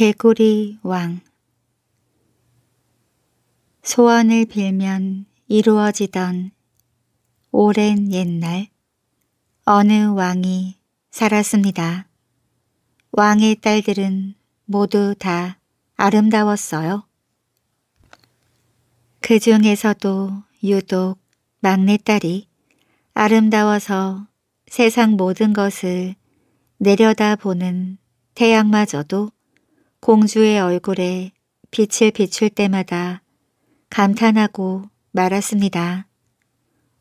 개구리 왕 소원을 빌면 이루어지던 오랜 옛날 어느 왕이 살았습니다. 왕의 딸들은 모두 다 아름다웠어요. 그 중에서도 유독 막내딸이 아름다워서 세상 모든 것을 내려다보는 태양마저도 공주의 얼굴에 빛을 비출 때마다 감탄하고 말았습니다.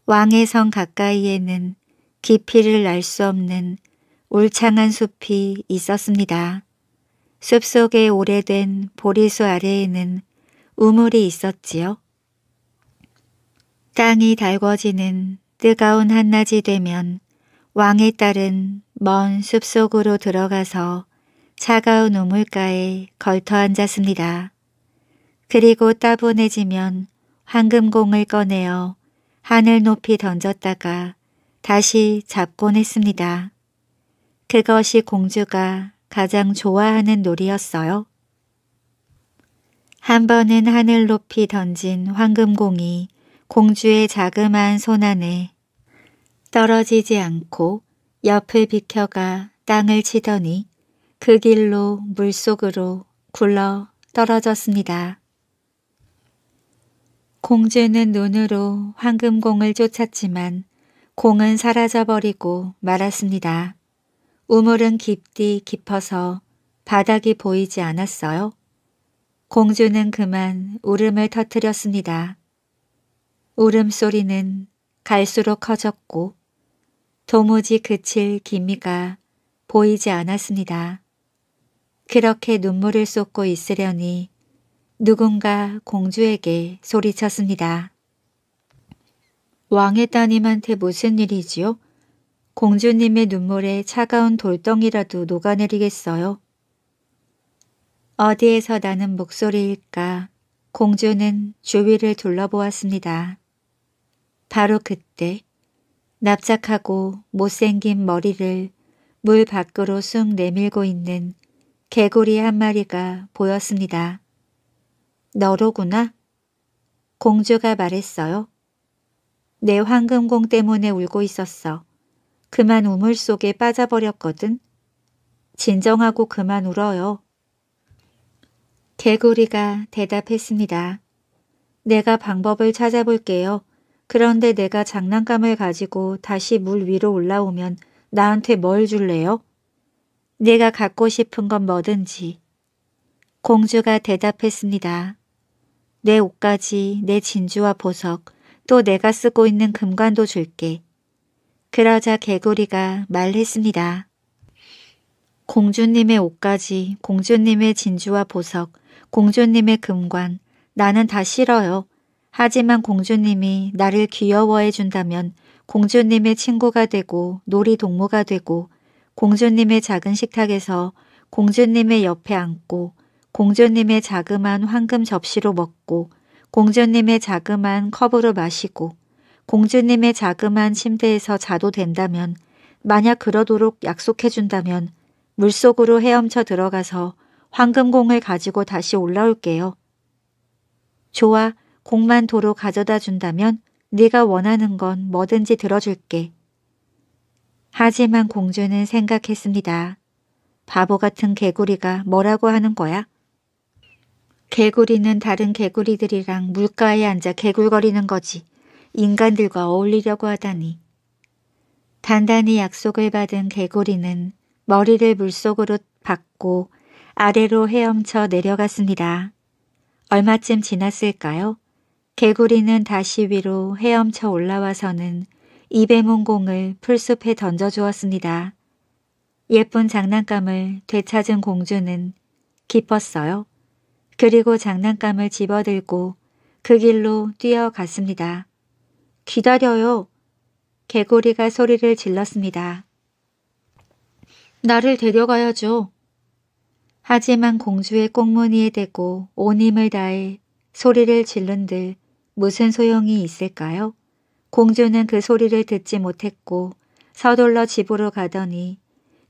왕의 성 가까이에는 깊이를 알 수 없는 울창한 숲이 있었습니다. 숲속의 오래된 보리수 아래에는 우물이 있었지요. 땅이 달궈지는 뜨거운 한낮이 되면 왕의 딸은 먼 숲속으로 들어가서 차가운 우물가에 걸터 앉았습니다. 그리고 따분해지면 황금공을 꺼내어 하늘 높이 던졌다가 다시 잡곤 했습니다. 그것이 공주가 가장 좋아하는 놀이였어요. 한 번은 하늘 높이 던진 황금공이 공주의 자그마한 손 안에 떨어지지 않고 옆을 비켜가 땅을 치더니 그 길로 물속으로 굴러 떨어졌습니다. 공주는 눈으로 황금공을 쫓았지만 공은 사라져버리고 말았습니다. 우물은 깊디 깊어서 바닥이 보이지 않았어요. 공주는 그만 울음을 터뜨렸습니다. 울음소리는 갈수록 커졌고 도무지 그칠 기미가 보이지 않았습니다. 그렇게 눈물을 쏟고 있으려니 누군가 공주에게 소리쳤습니다. 왕의 따님한테 무슨 일이지요? 공주님의 눈물에 차가운 돌덩이라도 녹아내리겠어요? 어디에서 나는 목소리일까? 공주는 주위를 둘러보았습니다. 바로 그때 납작하고 못생긴 머리를 물 밖으로 쑥 내밀고 있는 개구리 한 마리가 보였습니다. 너로구나? 공주가 말했어요. 내 황금공 때문에 울고 있었어. 그만 우물 속에 빠져버렸거든. 진정하고 그만 울어요. 개구리가 대답했습니다. 내가 방법을 찾아볼게요. 그런데 내가 장난감을 가지고 다시 물 위로 올라오면 나한테 뭘 줄래요? 내가 갖고 싶은 건 뭐든지. 공주가 대답했습니다. 내 옷까지 내 진주와 보석, 또 내가 쓰고 있는 금관도 줄게. 그러자 개구리가 말했습니다. 공주님의 옷까지 공주님의 진주와 보석, 공주님의 금관, 나는 다 싫어요. 하지만 공주님이 나를 귀여워해 준다면 공주님의 친구가 되고 놀이 동무가 되고 공주님의 작은 식탁에서 공주님의 옆에 앉고 공주님의 자그만 황금 접시로 먹고 공주님의 자그만 컵으로 마시고 공주님의 자그만 침대에서 자도 된다면 만약 그러도록 약속해준다면 물속으로 헤엄쳐 들어가서 황금공을 가지고 다시 올라올게요. 좋아, 공만 도로 가져다 준다면 네가 원하는 건 뭐든지 들어줄게. 하지만 공주는 생각했습니다. 바보 같은 개구리가 뭐라고 하는 거야? 개구리는 다른 개구리들이랑 물가에 앉아 개굴거리는 거지. 인간들과 어울리려고 하다니. 단단히 약속을 받은 개구리는 머리를 물속으로 박고 아래로 헤엄쳐 내려갔습니다. 얼마쯤 지났을까요? 개구리는 다시 위로 헤엄쳐 올라와서는 이배문 공을 풀숲에 던져주었습니다. 예쁜 장난감을 되찾은 공주는 기뻤어요. 그리고 장난감을 집어들고 그 길로 뛰어갔습니다. 기다려요. 개구리가 소리를 질렀습니다. 나를 데려가야죠. 하지만 공주의 꽁무니에 대고 온 힘을 다해 소리를 질른들 무슨 소용이 있을까요? 공주는 그 소리를 듣지 못했고 서둘러 집으로 가더니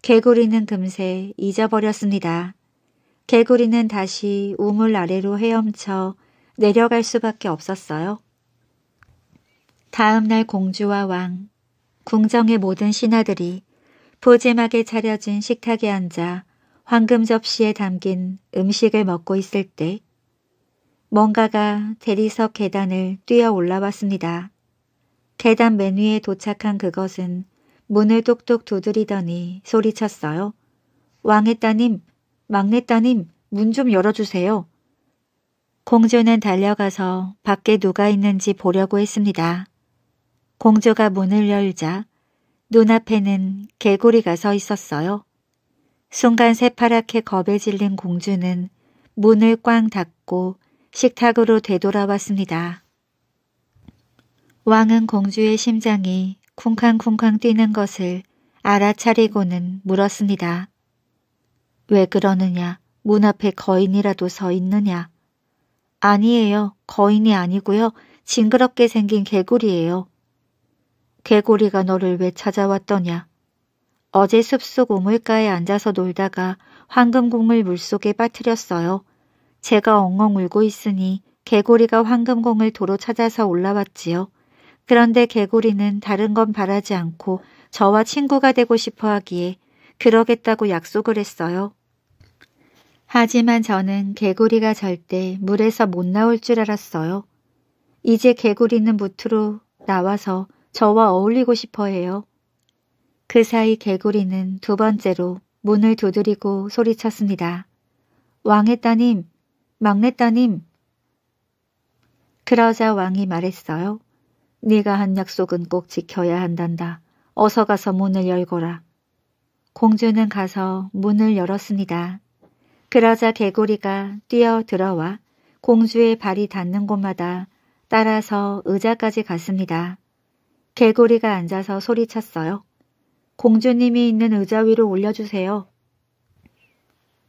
개구리는 금세 잊어버렸습니다. 개구리는 다시 우물 아래로 헤엄쳐 내려갈 수밖에 없었어요. 다음 날 공주와 왕, 궁정의 모든 신하들이 보지막에 차려진 식탁에 앉아 황금 접시에 담긴 음식을 먹고 있을 때 뭔가가 대리석 계단을 뛰어 올라왔습니다. 계단 맨 위에 도착한 그것은 문을 똑똑 두드리더니 소리쳤어요. 왕의 따님, 막내 따님, 문 좀 열어주세요. 공주는 달려가서 밖에 누가 있는지 보려고 했습니다. 공주가 문을 열자 눈앞에는 개구리가 서 있었어요. 순간 새파랗게 겁에 질린 공주는 문을 꽝 닫고 식탁으로 되돌아왔습니다. 왕은 공주의 심장이 쿵쾅쿵쾅 뛰는 것을 알아차리고는 물었습니다. 왜 그러느냐? 문 앞에 거인이라도 서 있느냐? 아니에요. 거인이 아니고요. 징그럽게 생긴 개구리예요. 개구리가 너를 왜 찾아왔더냐? 어제 숲속 우물가에 앉아서 놀다가 황금공을 물속에 빠뜨렸어요. 제가 엉엉 울고 있으니 개구리가 황금공을 도로 찾아서 올라왔지요. 그런데 개구리는 다른 건 바라지 않고 저와 친구가 되고 싶어 하기에 그러겠다고 약속을 했어요. 하지만 저는 개구리가 절대 물에서 못 나올 줄 알았어요. 이제 개구리는 무트로 나와서 저와 어울리고 싶어 해요. 그 사이 개구리는 두 번째로 문을 두드리고 소리쳤습니다. 왕의 따님, 막내 따님. 그러자 왕이 말했어요. 네가 한 약속은 꼭 지켜야 한단다. 어서 가서 문을 열거라. 공주는 가서 문을 열었습니다. 그러자 개구리가 뛰어 들어와 공주의 발이 닿는 곳마다 따라서 의자까지 갔습니다. 개구리가 앉아서 소리쳤어요. 공주님이 있는 의자 위로 올려주세요.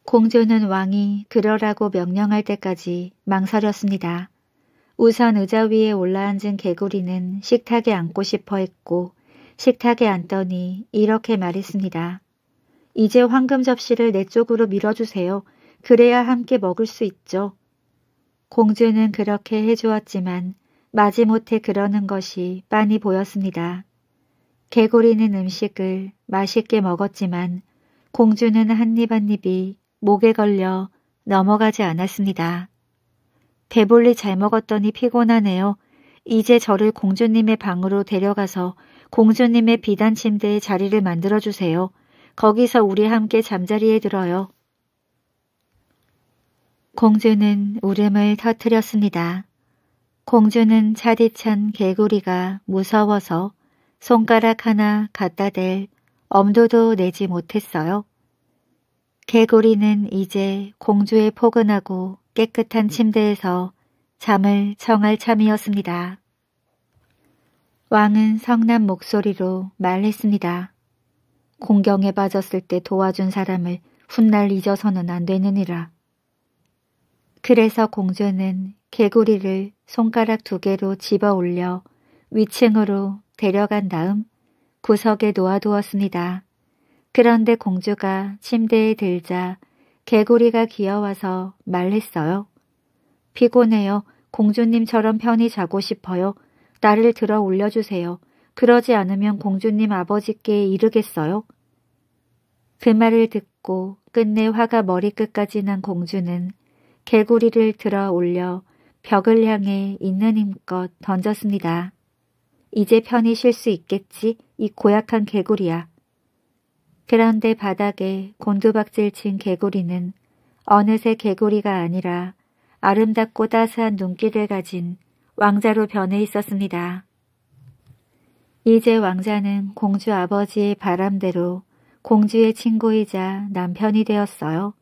공주는 왕이 그러라고 명령할 때까지 망설였습니다. 우선 의자 위에 올라앉은 개구리는 식탁에 앉고 싶어 했고 식탁에 앉더니 이렇게 말했습니다. 이제 황금 접시를 내 쪽으로 밀어주세요. 그래야 함께 먹을 수 있죠. 공주는 그렇게 해주었지만 마지못해 그러는 것이 빤히 보였습니다. 개구리는 음식을 맛있게 먹었지만 공주는 한입 한입이 목에 걸려 넘어가지 않았습니다. 대볼리잘 먹었더니 피곤하네요. 이제 저를 공주님의 방으로 데려가서 공주님의 비단 침대에 자리를 만들어주세요. 거기서 우리 함께 잠자리에 들어요. 공주는 울음을 터뜨렸습니다. 공주는 차디찬 개구리가 무서워서 손가락 하나 갖다 댈 엄두도 내지 못했어요. 개구리는 이제 공주의 포근하고 깨끗한 침대에서 잠을 청할 참이었습니다. 왕은 성난 목소리로 말했습니다. 공경에 빠졌을 때 도와준 사람을 훗날 잊어서는 안 되느니라. 그래서 공주는 개구리를 손가락 두 개로 집어 올려 위층으로 데려간 다음 구석에 놓아두었습니다. 그런데 공주가 침대에 들자 개구리가 기어와서 말했어요. 피곤해요. 공주님처럼 편히 자고 싶어요. 나를 들어 올려주세요. 그러지 않으면 공주님 아버지께 이르겠어요? 그 말을 듣고 끝내 화가 머리끝까지 난 공주는 개구리를 들어 올려 벽을 향해 있는 힘껏 던졌습니다. 이제 편히 쉴 수 있겠지, 이 고약한 개구리야. 그런데 바닥에 곤두박질 친 개구리는 어느새 개구리가 아니라 아름답고 따스한 눈길을 가진 왕자로 변해 있었습니다. 이제 왕자는 공주 아버지의 바람대로 공주의 친구이자 남편이 되었어요.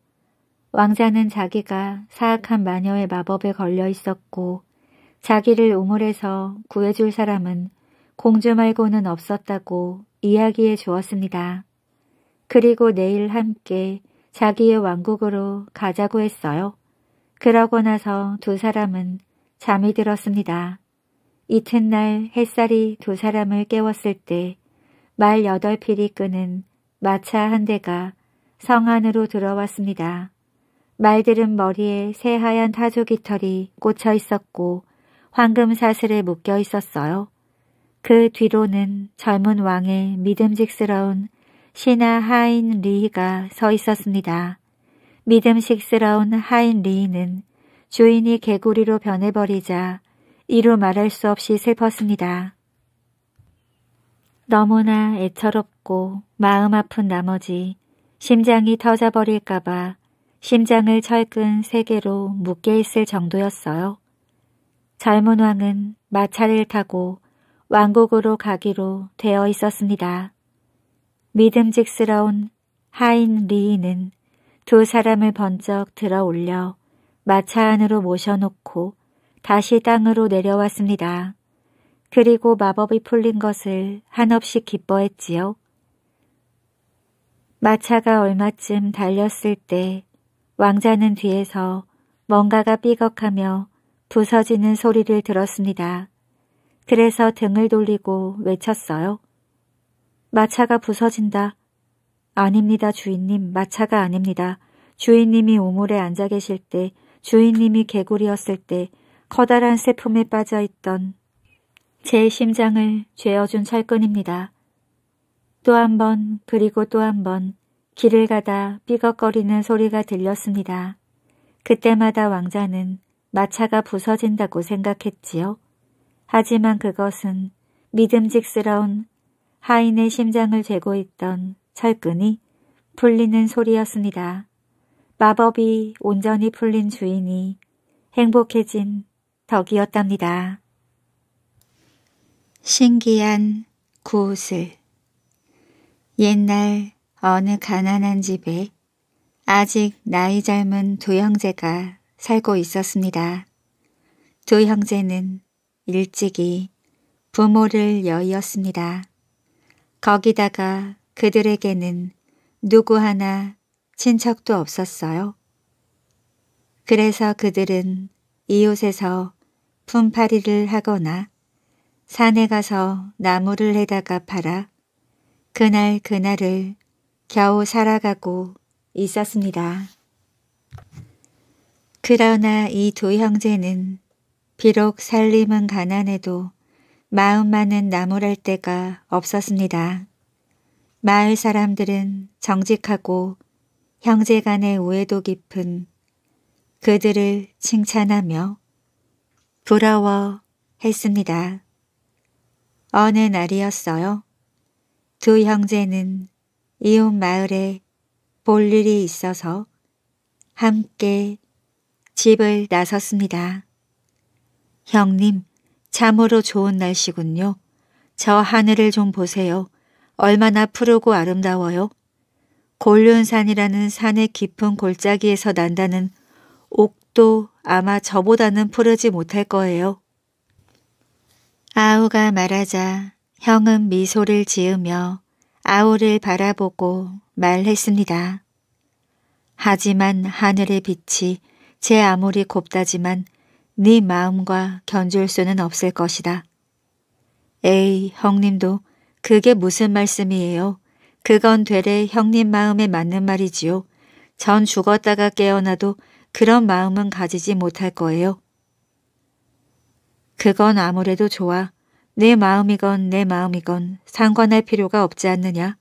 왕자는 자기가 사악한 마녀의 마법에 걸려 있었고 자기를 우물에서 구해줄 사람은 공주 말고는 없었다고 이야기해 주었습니다. 그리고 내일 함께 자기의 왕국으로 가자고 했어요. 그러고 나서 두 사람은 잠이 들었습니다. 이튿날 햇살이 두 사람을 깨웠을 때 말 여덟 필이 끄는 마차 한 대가 성 안으로 들어왔습니다. 말들은 머리에 새하얀 타조 깃털이 꽂혀 있었고 황금 사슬에 묶여 있었어요. 그 뒤로는 젊은 왕의 믿음직스러운 시나 하인리히가 서 있었습니다. 믿음식스러운 하인리히는 주인이 개구리로 변해버리자 이루 말할 수 없이 슬펐습니다. 너무나 애처롭고 마음 아픈 나머지 심장이 터져버릴까봐 심장을 철근 세 개로 묶여 있을 정도였어요. 젊은 왕은 마차를 타고 왕국으로 가기로 되어 있었습니다. 믿음직스러운 하인 리인은두 사람을 번쩍 들어 올려 마차 안으로 모셔놓고 다시 땅으로 내려왔습니다. 그리고 마법이 풀린 것을 한없이 기뻐했지요. 마차가 얼마쯤 달렸을 때 왕자는 뒤에서 뭔가가 삐걱하며 부서지는 소리를 들었습니다. 그래서 등을 돌리고 외쳤어요. 마차가 부서진다. 아닙니다, 주인님. 마차가 아닙니다. 주인님이 오물에 앉아 계실 때, 주인님이 개구리였을 때, 커다란 슬픔에 빠져 있던 제 심장을 죄어준 철근입니다. 또 한 번, 그리고 또 한 번, 길을 가다 삐걱거리는 소리가 들렸습니다. 그때마다 왕자는 마차가 부서진다고 생각했지요. 하지만 그것은 믿음직스러운 하인의 심장을 재고 있던 철근이 풀리는 소리였습니다. 마법이 온전히 풀린 주인이 행복해진 덕이었답니다. 신기한 구슬 옛날 어느 가난한 집에 아직 나이 젊은 두 형제가 살고 있었습니다. 두 형제는 일찍이 부모를 여의었습니다. 거기다가 그들에게는 누구 하나 친척도 없었어요. 그래서 그들은 이웃에서 품팔이를 하거나 산에 가서 나무를 해다가 팔아 그날 그날을 겨우 살아가고 있었습니다. 그러나 이 두 형제는 비록 살림은 가난해도 마음만은 나무랄 때가 없었습니다. 마을 사람들은 정직하고 형제 간의 우애도 깊은 그들을 칭찬하며 부러워 했습니다. 어느 날이었어요. 두 형제는 이웃 마을에 볼 일이 있어서 함께 집을 나섰습니다. 형님, 참으로 좋은 날씨군요. 저 하늘을 좀 보세요. 얼마나 푸르고 아름다워요. 골륜산이라는 산의 깊은 골짜기에서 난다는 옥도 아마 저보다는 푸르지 못할 거예요. 아우가 말하자 형은 미소를 지으며 아우를 바라보고 말했습니다. 하지만 하늘의 빛이 제 아무리 곱다지만 네 마음과 견줄 수는 없을 것이다. 에이, 형님도 그게 무슨 말씀이에요? 그건 되레 형님 마음에 맞는 말이지요. 전 죽었다가 깨어나도 그런 마음은 가지지 못할 거예요. 그건 아무래도 좋아. 내 마음이건 내 마음이건 상관할 필요가 없지 않느냐.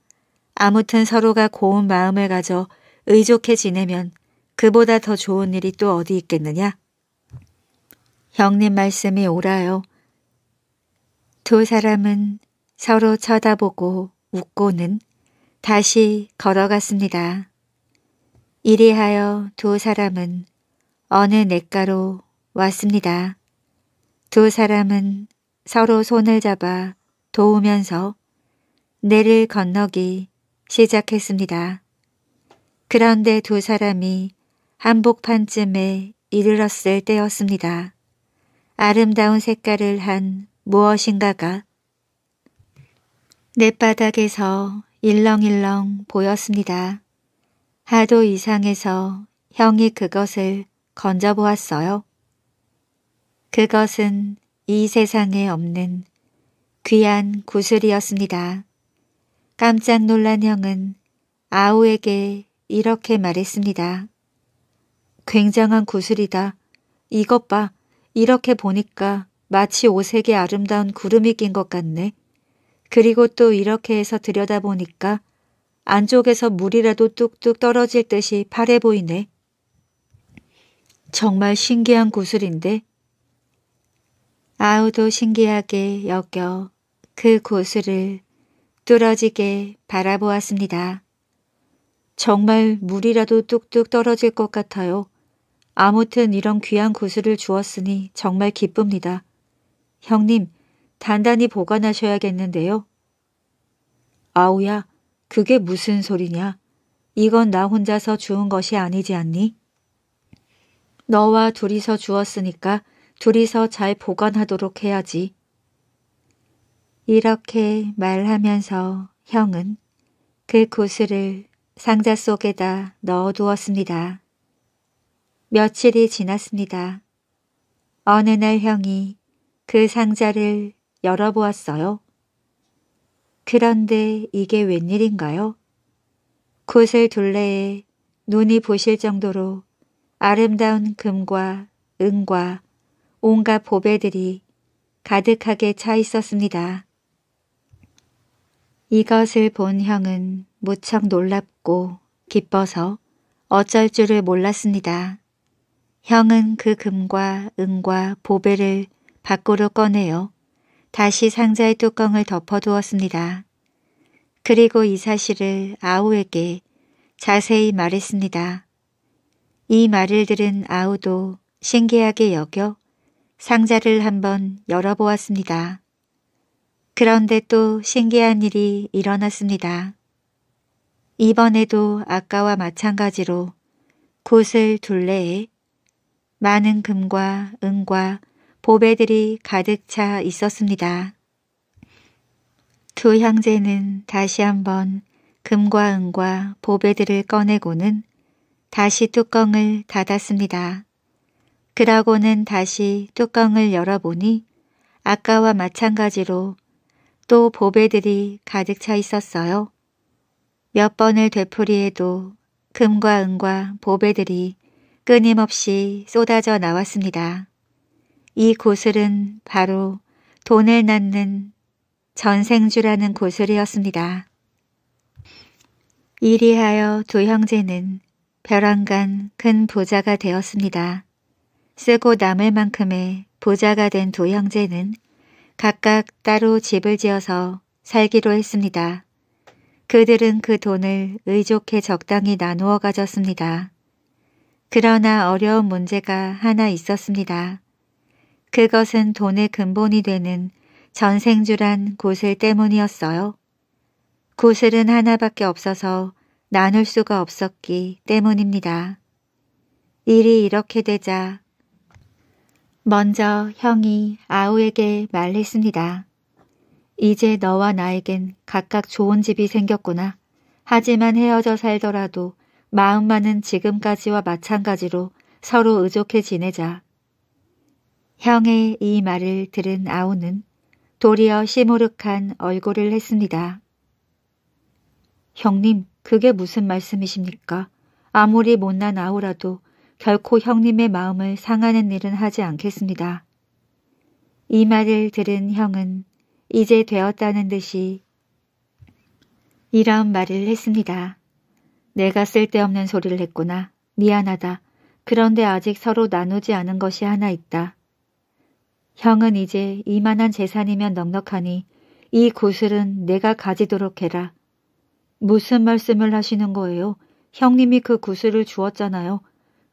아무튼 서로가 고운 마음을 가져 의족해 지내면 그보다 더 좋은 일이 또 어디 있겠느냐. 형님 말씀이 옳아요두 사람은 서로 쳐다보고 웃고는 다시 걸어갔습니다. 이리하여 두 사람은 어느 냇가로 왔습니다. 두 사람은 서로 손을 잡아 도우면서 내를 건너기 시작했습니다. 그런데 두 사람이 한복판쯤에 이르렀을 때였습니다. 아름다운 색깔을 한 무엇인가가 냇바닥에서 일렁일렁 보였습니다. 하도 이상해서 형이 그것을 건져보았어요. 그것은 이 세상에 없는 귀한 구슬이었습니다. 깜짝 놀란 형은 아우에게 이렇게 말했습니다. 굉장한 구슬이다. 이것 봐. 이렇게 보니까 마치 오색의 아름다운 구름이 낀 것 같네. 그리고 또 이렇게 해서 들여다보니까 안쪽에서 물이라도 뚝뚝 떨어질 듯이 파래 보이네. 정말 신기한 구슬인데. 아우도 신기하게 여겨 그 구슬을 뚫어지게 바라보았습니다. 정말 물이라도 뚝뚝 떨어질 것 같아요. 아무튼 이런 귀한 구슬을 주었으니 정말 기쁩니다. 형님, 단단히 보관하셔야겠는데요. 아우야, 그게 무슨 소리냐? 이건 나 혼자서 주운 것이 아니지 않니? 너와 둘이서 주었으니까 둘이서 잘 보관하도록 해야지. 이렇게 말하면서 형은 그 구슬을 상자 속에다 넣어두었습니다. 며칠이 지났습니다. 어느 날 형이 그 상자를 열어보았어요. 그런데 이게 웬일인가요? 곳을 둘레에 눈이 보실 정도로 아름다운 금과 은과 온갖 보배들이 가득하게 차 있었습니다. 이것을 본 형은 무척 놀랍고 기뻐서 어쩔 줄을 몰랐습니다. 형은 그 금과 은과 보배를 밖으로 꺼내어 다시 상자의 뚜껑을 덮어두었습니다. 그리고 이 사실을 아우에게 자세히 말했습니다. 이 말을 들은 아우도 신기하게 여겨 상자를 한번 열어보았습니다. 그런데 또 신기한 일이 일어났습니다. 이번에도 아까와 마찬가지로 곳을 둘레에 많은 금과 은과 보배들이 가득 차 있었습니다. 두 형제는 다시 한번 금과 은과 보배들을 꺼내고는 다시 뚜껑을 닫았습니다. 그러고는 다시 뚜껑을 열어보니 아까와 마찬가지로 또 보배들이 가득 차 있었어요. 몇 번을 되풀이해도 금과 은과 보배들이 끊임없이 쏟아져 나왔습니다. 이 고슬은 바로 돈을 낳는 전생주라는 고슬이었습니다. 이리하여 두 형제는 벼랑간 큰 부자가 되었습니다. 쓰고 남을 만큼의 부자가 된 두 형제는 각각 따로 집을 지어서 살기로 했습니다. 그들은 그 돈을 의족해 적당히 나누어 가졌습니다. 그러나 어려운 문제가 하나 있었습니다. 그것은 돈의 근본이 되는 전생주란 구슬 때문이었어요. 구슬은 하나밖에 없어서 나눌 수가 없었기 때문입니다. 일이 이렇게 되자 먼저 형이 아우에게 말했습니다. 이제 너와 나에겐 각각 좋은 집이 생겼구나. 하지만 헤어져 살더라도 마음만은 지금까지와 마찬가지로 서로 의족해 지내자. 형의 이 말을 들은 아우는 도리어 시무룩한 얼굴을 했습니다. 형님, 그게 무슨 말씀이십니까? 아무리 못난 아우라도 결코 형님의 마음을 상하는 일은 하지 않겠습니다. 이 말을 들은 형은 이제 되었다는 듯이 이런 말을 했습니다. 내가 쓸데없는 소리를 했구나. 미안하다. 그런데 아직 서로 나누지 않은 것이 하나 있다. 형은 이제 이만한 재산이면 넉넉하니 이 구슬은 내가 가지도록 해라. 무슨 말씀을 하시는 거예요? 형님이 그 구슬을 주었잖아요.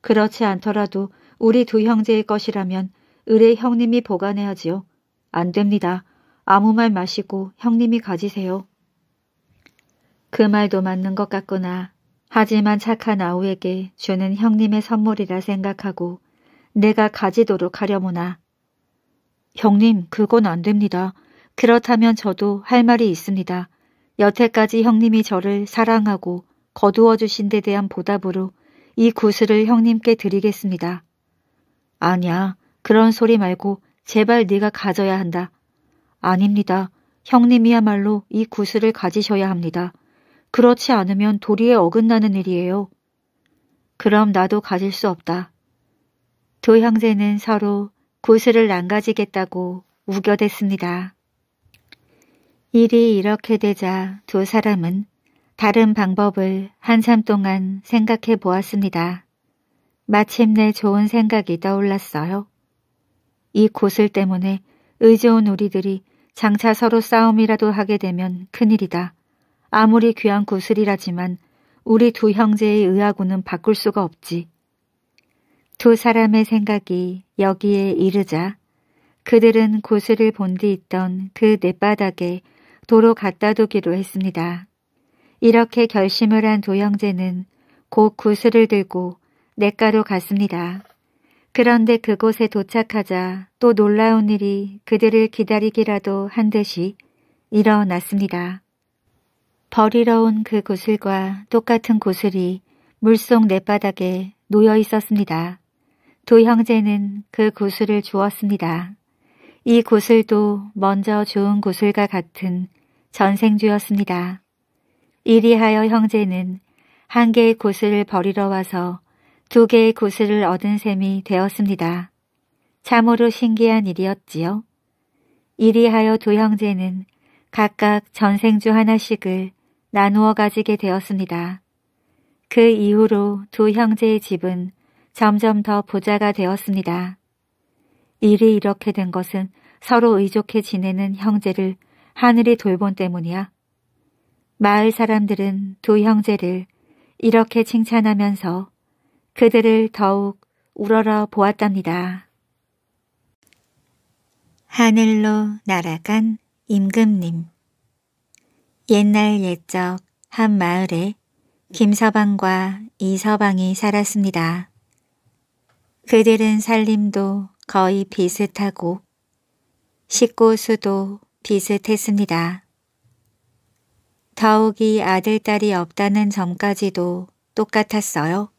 그렇지 않더라도 우리 두 형제의 것이라면 의뢰 형님이 보관해야지요. 안 됩니다. 아무 말 마시고 형님이 가지세요. 그 말도 맞는 것 같구나. 하지만 착한 아우에게 주는 형님의 선물이라 생각하고 내가 가지도록 하려무나. 형님, 그건 안 됩니다. 그렇다면 저도 할 말이 있습니다. 여태까지 형님이 저를 사랑하고 거두어 주신 데 대한 보답으로 이 구슬을 형님께 드리겠습니다. 아니야, 그런 소리 말고 제발 네가 가져야 한다. 아닙니다. 형님이야말로 이 구슬을 가지셔야 합니다. 그렇지 않으면 도리에 어긋나는 일이에요. 그럼 나도 가질 수 없다. 두 형제는 서로 구슬을 남가지겠다고 우겨댔습니다. 일이 이렇게 되자 두 사람은 다른 방법을 한참 동안 생각해 보았습니다. 마침내 좋은 생각이 떠올랐어요. 이 구슬 때문에 의지온 우리들이 장차 서로 싸움이라도 하게 되면 큰일이다. 아무리 귀한 구슬이라지만 우리 두 형제의 의하고는 바꿀 수가 없지. 두 사람의 생각이 여기에 이르자 그들은 구슬을 본 뒤 있던 그 넷바닥에 도로 갖다 두기로 했습니다. 이렇게 결심을 한 두 형제는 곧 구슬을 들고 냇가로 갔습니다. 그런데 그곳에 도착하자 또 놀라운 일이 그들을 기다리기라도 한 듯이 일어났습니다. 버리러 온 그 구슬과 똑같은 구슬이 물속 냇바닥에 놓여 있었습니다. 두 형제는 그 구슬을 주었습니다. 이 구슬도 먼저 주운 구슬과 같은 전생주였습니다. 이리하여 형제는 한 개의 구슬을 버리러 와서 두 개의 구슬을 얻은 셈이 되었습니다. 참으로 신기한 일이었지요. 이리하여 두 형제는 각각 전생주 하나씩을 나누어 가지게 되었습니다. 그 이후로 두 형제의 집은 점점 더 부자가 되었습니다. 일이 이렇게 된 것은 서로 의족해 지내는 형제를 하늘이 돌본 때문이야. 마을 사람들은 두 형제를 이렇게 칭찬하면서 그들을 더욱 우러러 보았답니다. 하늘로 날아간 임금님 옛날 옛적 한 마을에 김서방과 이서방이 살았습니다. 그들은 살림도 거의 비슷하고 식구 수도 비슷했습니다. 더욱이 아들딸이 없다는 점까지도 똑같았어요.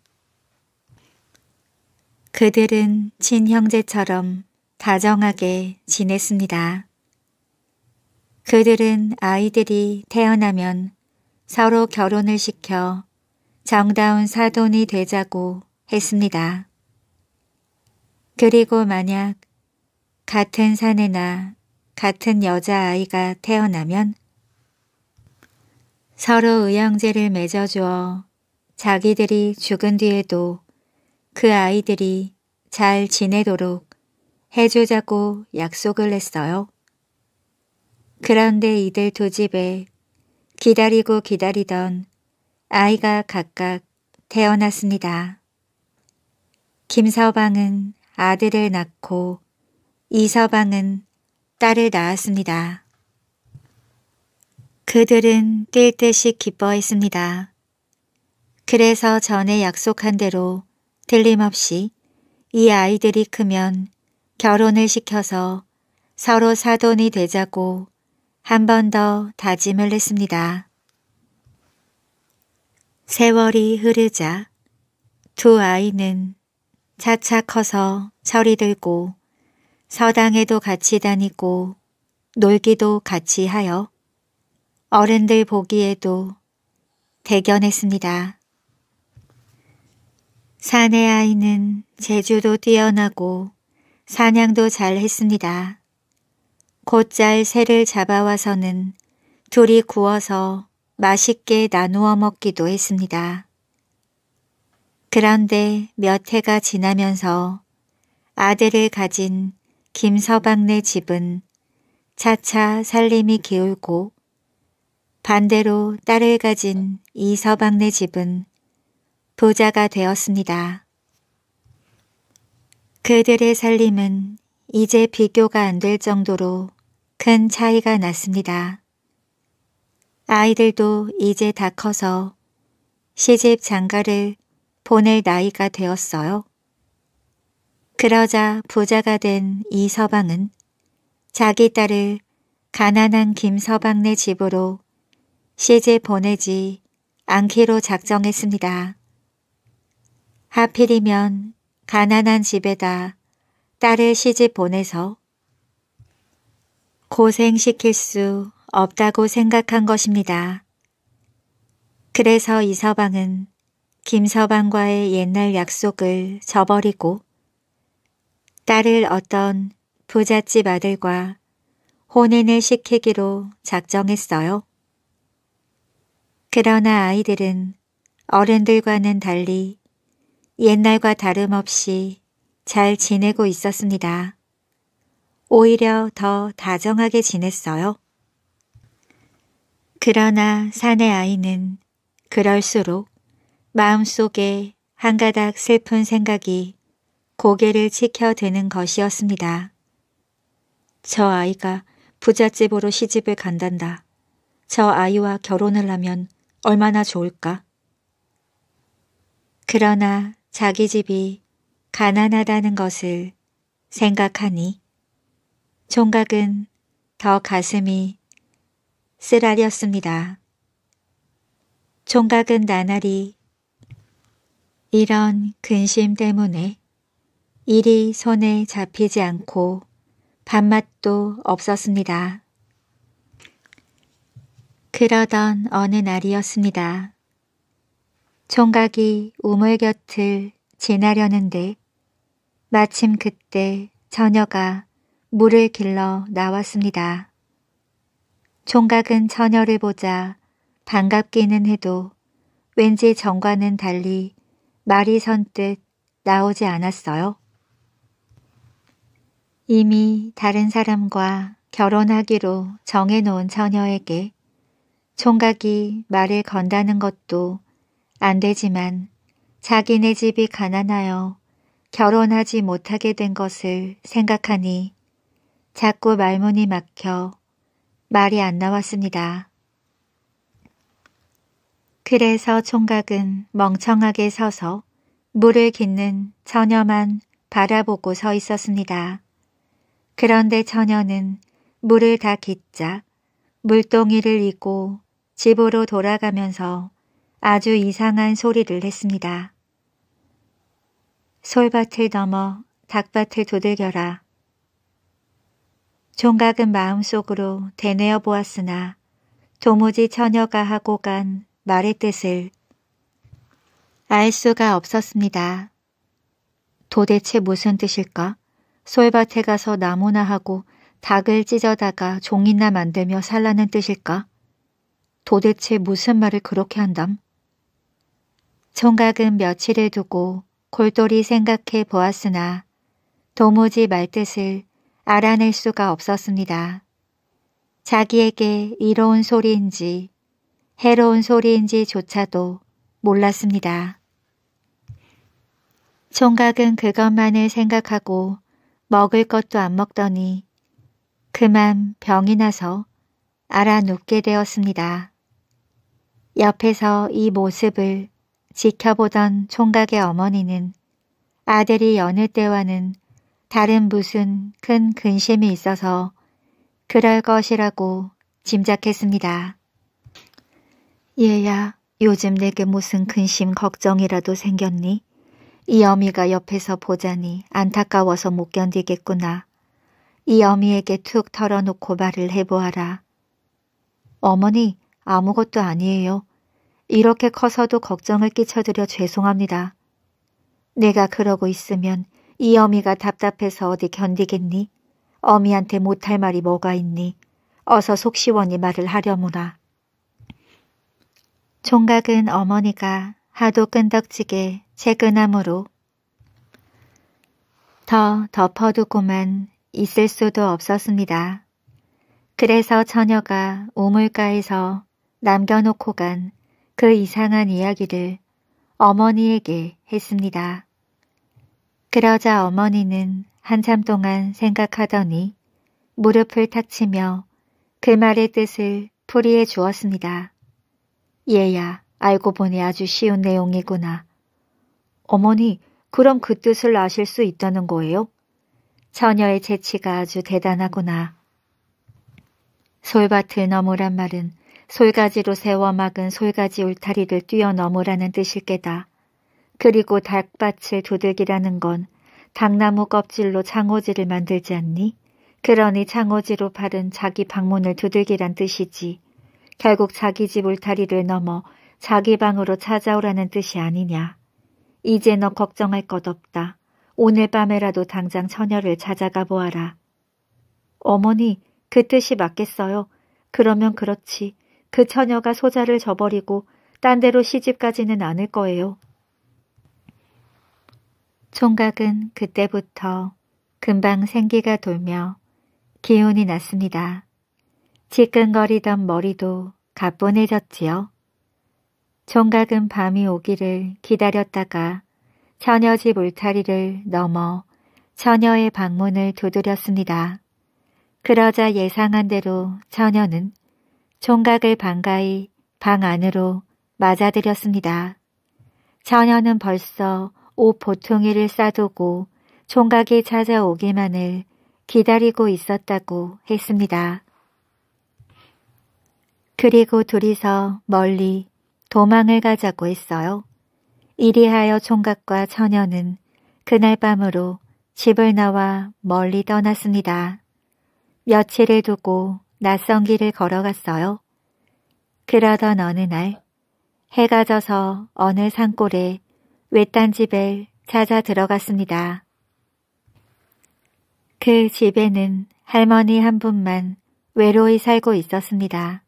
그들은 친형제처럼 다정하게 지냈습니다. 그들은 아이들이 태어나면 서로 결혼을 시켜 정다운 사돈이 되자고 했습니다. 그리고 만약 같은 사내나 같은 여자아이가 태어나면 서로 의형제를 맺어주어 자기들이 죽은 뒤에도 그 아이들이 잘 지내도록 해주자고 약속을 했어요. 그런데 이들 두 집에 기다리고 기다리던 아이가 각각 태어났습니다. 김서방은 아들을 낳고 이서방은 딸을 낳았습니다. 그들은 뛸 듯이 기뻐했습니다. 그래서 전에 약속한 대로 틀림없이 이 아이들이 크면 결혼을 시켜서 서로 사돈이 되자고 한번더 다짐을 했습니다. 세월이 흐르자 두 아이는 차차 커서 철이 들고 서당에도 같이 다니고 놀기도 같이 하여 어른들 보기에도 대견했습니다. 사내 아이는 제주도 뛰어나고 사냥도 잘 했습니다. 곧잘 새를 잡아와서는 둘이 구워서 맛있게 나누어 먹기도 했습니다. 그런데 몇 해가 지나면서 아들을 가진 김서방네 집은 차차 살림이 기울고 반대로 딸을 가진 이서방네 집은 부자가 되었습니다. 그들의 살림은 이제 비교가 안 될 정도로 큰 차이가 났습니다. 아이들도 이제 다 커서 시집 장가를 보낼 나이가 되었어요. 그러자 부자가 된 이서방은 자기 딸을 가난한 김서방네 집으로 시집 보내지 않기로 작정했습니다. 하필이면 가난한 집에다 딸을 시집 보내서 고생시킬 수 없다고 생각한 것입니다. 그래서 이서방은 김서방과의 옛날 약속을 저버리고 딸을 어떤 부잣집 아들과 혼인을 시키기로 작정했어요. 그러나 아이들은 어른들과는 달리 옛날과 다름없이 잘 지내고 있었습니다. 오히려 더 다정하게 지냈어요. 그러나 사내 아이는 그럴수록 마음속에 한 가닥 슬픈 생각이 고개를 치켜드는 것이었습니다. 저 아이가 부잣집으로 시집을 간단다. 저 아이와 결혼을 하면 얼마나 좋을까? 그러나 자기 집이 가난하다는 것을 생각하니 총각은 더 가슴이 쓰라렸습니다. 총각은 나날이 이런 근심 때문에 일이 손에 잡히지 않고 밥맛도 없었습니다. 그러던 어느 날이었습니다. 총각이 우물 곁을 지나려는데 마침 그때 처녀가 물을 길러 나왔습니다. 총각은 처녀를 보자 반갑기는 해도 왠지 정과는 달리 말이 선뜻 나오지 않았어요. 이미 다른 사람과 결혼하기로 정해놓은 처녀에게 총각이 말을 건다는 것도 안 되지만 자기네 집이 가난하여 결혼하지 못하게 된 것을 생각하니 자꾸 말문이 막혀 말이 안 나왔습니다. 그래서 총각은 멍청하게 서서 물을 깃는 처녀만 바라보고 서 있었습니다. 그런데 처녀는 물을 다 깃자 물동이를 이고 집으로 돌아가면서 아주 이상한 소리를 했습니다. 솔밭을 넘어 닭밭을 두들겨라. 총각은 마음속으로 되뇌어 보았으나 도무지 처녀가 하고 간 말의 뜻을 알 수가 없었습니다. 도대체 무슨 뜻일까? 솔밭에 가서 나무나 하고 닭을 찢어다가 종이나 만들며 살라는 뜻일까? 도대체 무슨 말을 그렇게 한담? 총각은 며칠을 두고 골똘히 생각해 보았으나 도무지 말뜻을 알아낼 수가 없었습니다. 자기에게 이로운 소리인지 해로운 소리인지조차도 몰랐습니다. 총각은 그것만을 생각하고 먹을 것도 안 먹더니 그만 병이 나서 알아눕게 되었습니다. 옆에서 이 모습을 지켜보던 총각의 어머니는 아들이 여느 때와는 다른 무슨 큰 근심이 있어서 그럴 것이라고 짐작했습니다. 얘야, 요즘 내게 무슨 근심 걱정이라도 생겼니? 이 어미가 옆에서 보자니 안타까워서 못 견디겠구나. 이 어미에게 툭 털어놓고 말을 해보아라. 어머니, 아무것도 아니에요. 이렇게 커서도 걱정을 끼쳐드려 죄송합니다. 내가 그러고 있으면 이 어미가 답답해서 어디 견디겠니? 어미한테 못할 말이 뭐가 있니? 어서 속시원히 말을 하려무나. 종각은 어머니가 하도 끈덕지게 채근함으로 더 덮어두고만 있을 수도 없었습니다. 그래서 처녀가 우물가에서 남겨놓고 간 그 이상한 이야기를 어머니에게 했습니다. 그러자 어머니는 한참 동안 생각하더니 무릎을 탁 치며 그 말의 뜻을 풀이해 주었습니다. 얘야, 알고 보니 아주 쉬운 내용이구나. 어머니, 그럼 그 뜻을 아실 수 있다는 거예요? 처녀의 재치가 아주 대단하구나. 솔밭을 넘으란 말은 솔가지로 세워 막은 솔가지 울타리를 뛰어넘으라는 뜻일 게다. 그리고 닭밭을 두들기라는건 당나무 껍질로 장호지를 만들지 않니? 그러니 장호지로 팔은 자기 방문을 두들기란 뜻이지. 결국 자기 집 울타리를 넘어 자기 방으로 찾아오라는 뜻이 아니냐. 이제 너 걱정할 것 없다. 오늘 밤에라도 당장 처녀를 찾아가 보아라. 어머니, 그 뜻이 맞겠어요. 그러면 그렇지. 그 처녀가 소자를 저버리고 딴 데로 시집가지는 않을 거예요. 총각은 그때부터 금방 생기가 돌며 기운이 났습니다. 지끈거리던 머리도 가뿐해졌지요. 총각은 밤이 오기를 기다렸다가 처녀집 울타리를 넘어 처녀의 방문을 두드렸습니다. 그러자 예상한 대로 처녀는 총각을 반가이 방 안으로 맞아들였습니다. 처녀는 벌써 옷 보통이를 싸두고 총각이 찾아오기만을 기다리고 있었다고 했습니다. 그리고 둘이서 멀리 도망을 가자고 했어요. 이리하여 총각과 처녀는 그날 밤으로 집을 나와 멀리 떠났습니다. 며칠을 두고 낯선 길을 걸어갔어요. 그러던 어느 날 해가 져서 어느 산골에 외딴 집을 찾아 들어갔습니다. 그 집에는 할머니 한 분만 외로이 살고 있었습니다.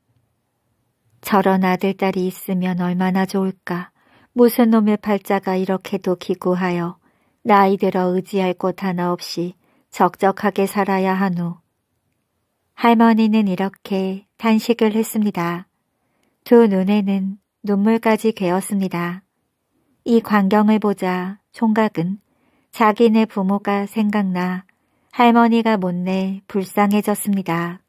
저런 아들딸이 있으면 얼마나 좋을까. 무슨 놈의 팔자가 이렇게도 기구하여 나이 들어 의지할 곳 하나 없이 적적하게 살아야 한 후 할머니는 이렇게 탄식을 했습니다. 두 눈에는 눈물까지 괴었습니다. 이 광경을 보자 총각은 자기네 부모가 생각나 할머니가 못내 불쌍해졌습니다.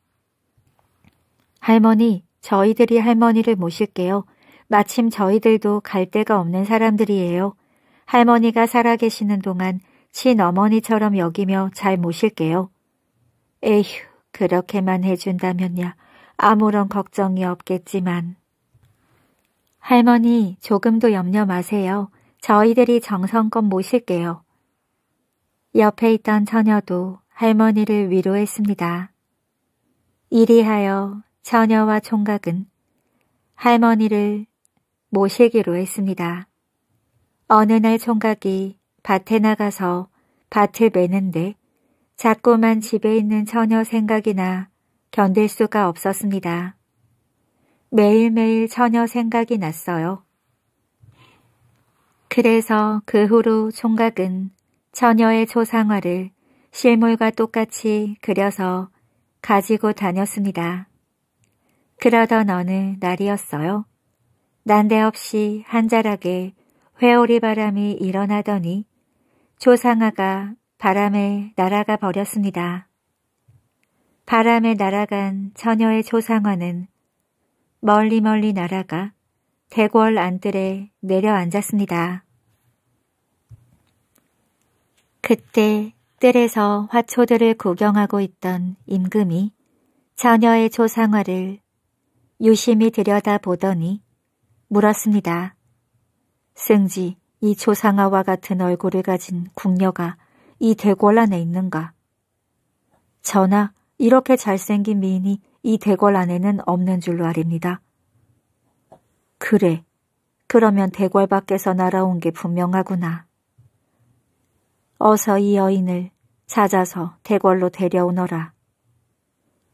할머니, 저희들이 할머니를 모실게요. 마침 저희들도 갈 데가 없는 사람들이에요. 할머니가 살아계시는 동안 친어머니처럼 여기며 잘 모실게요. 에휴, 그렇게만 해준다면야 아무런 걱정이 없겠지만... 할머니, 조금도 염려 마세요. 저희들이 정성껏 모실게요. 옆에 있던 처녀도 할머니를 위로했습니다. 이리하여 처녀와 총각은 할머니를 모시기로 했습니다. 어느 날 총각이 밭에 나가서 밭을 매는데 자꾸만 집에 있는 처녀 생각이나 견딜 수가 없었습니다. 매일매일 전혀 생각이 났어요. 그래서 그 후로 총각은 처녀의 초상화를 실물과 똑같이 그려서 가지고 다녔습니다. 그러던 어느 날이었어요. 난데없이 한자락에 회오리 바람이 일어나더니 조상아가 바람에 날아가 버렸습니다. 바람에 날아간 처녀의 조상화는 멀리 멀리 날아가 대궐 안뜰에 내려앉았습니다. 그때 뜰에서 화초들을 구경하고 있던 임금이 자녀의 초상화를 유심히 들여다보더니 물었습니다. 승지, 이초상화와 같은 얼굴을 가진 궁녀가 이 대궐 안에 있는가? 전하, 이렇게 잘생긴 미인이 이 대궐 안에는 없는 줄로 아립니다. 그래. 그러면 대궐 밖에서 날아온 게 분명하구나. 어서 이 여인을 찾아서 대궐로 데려오너라.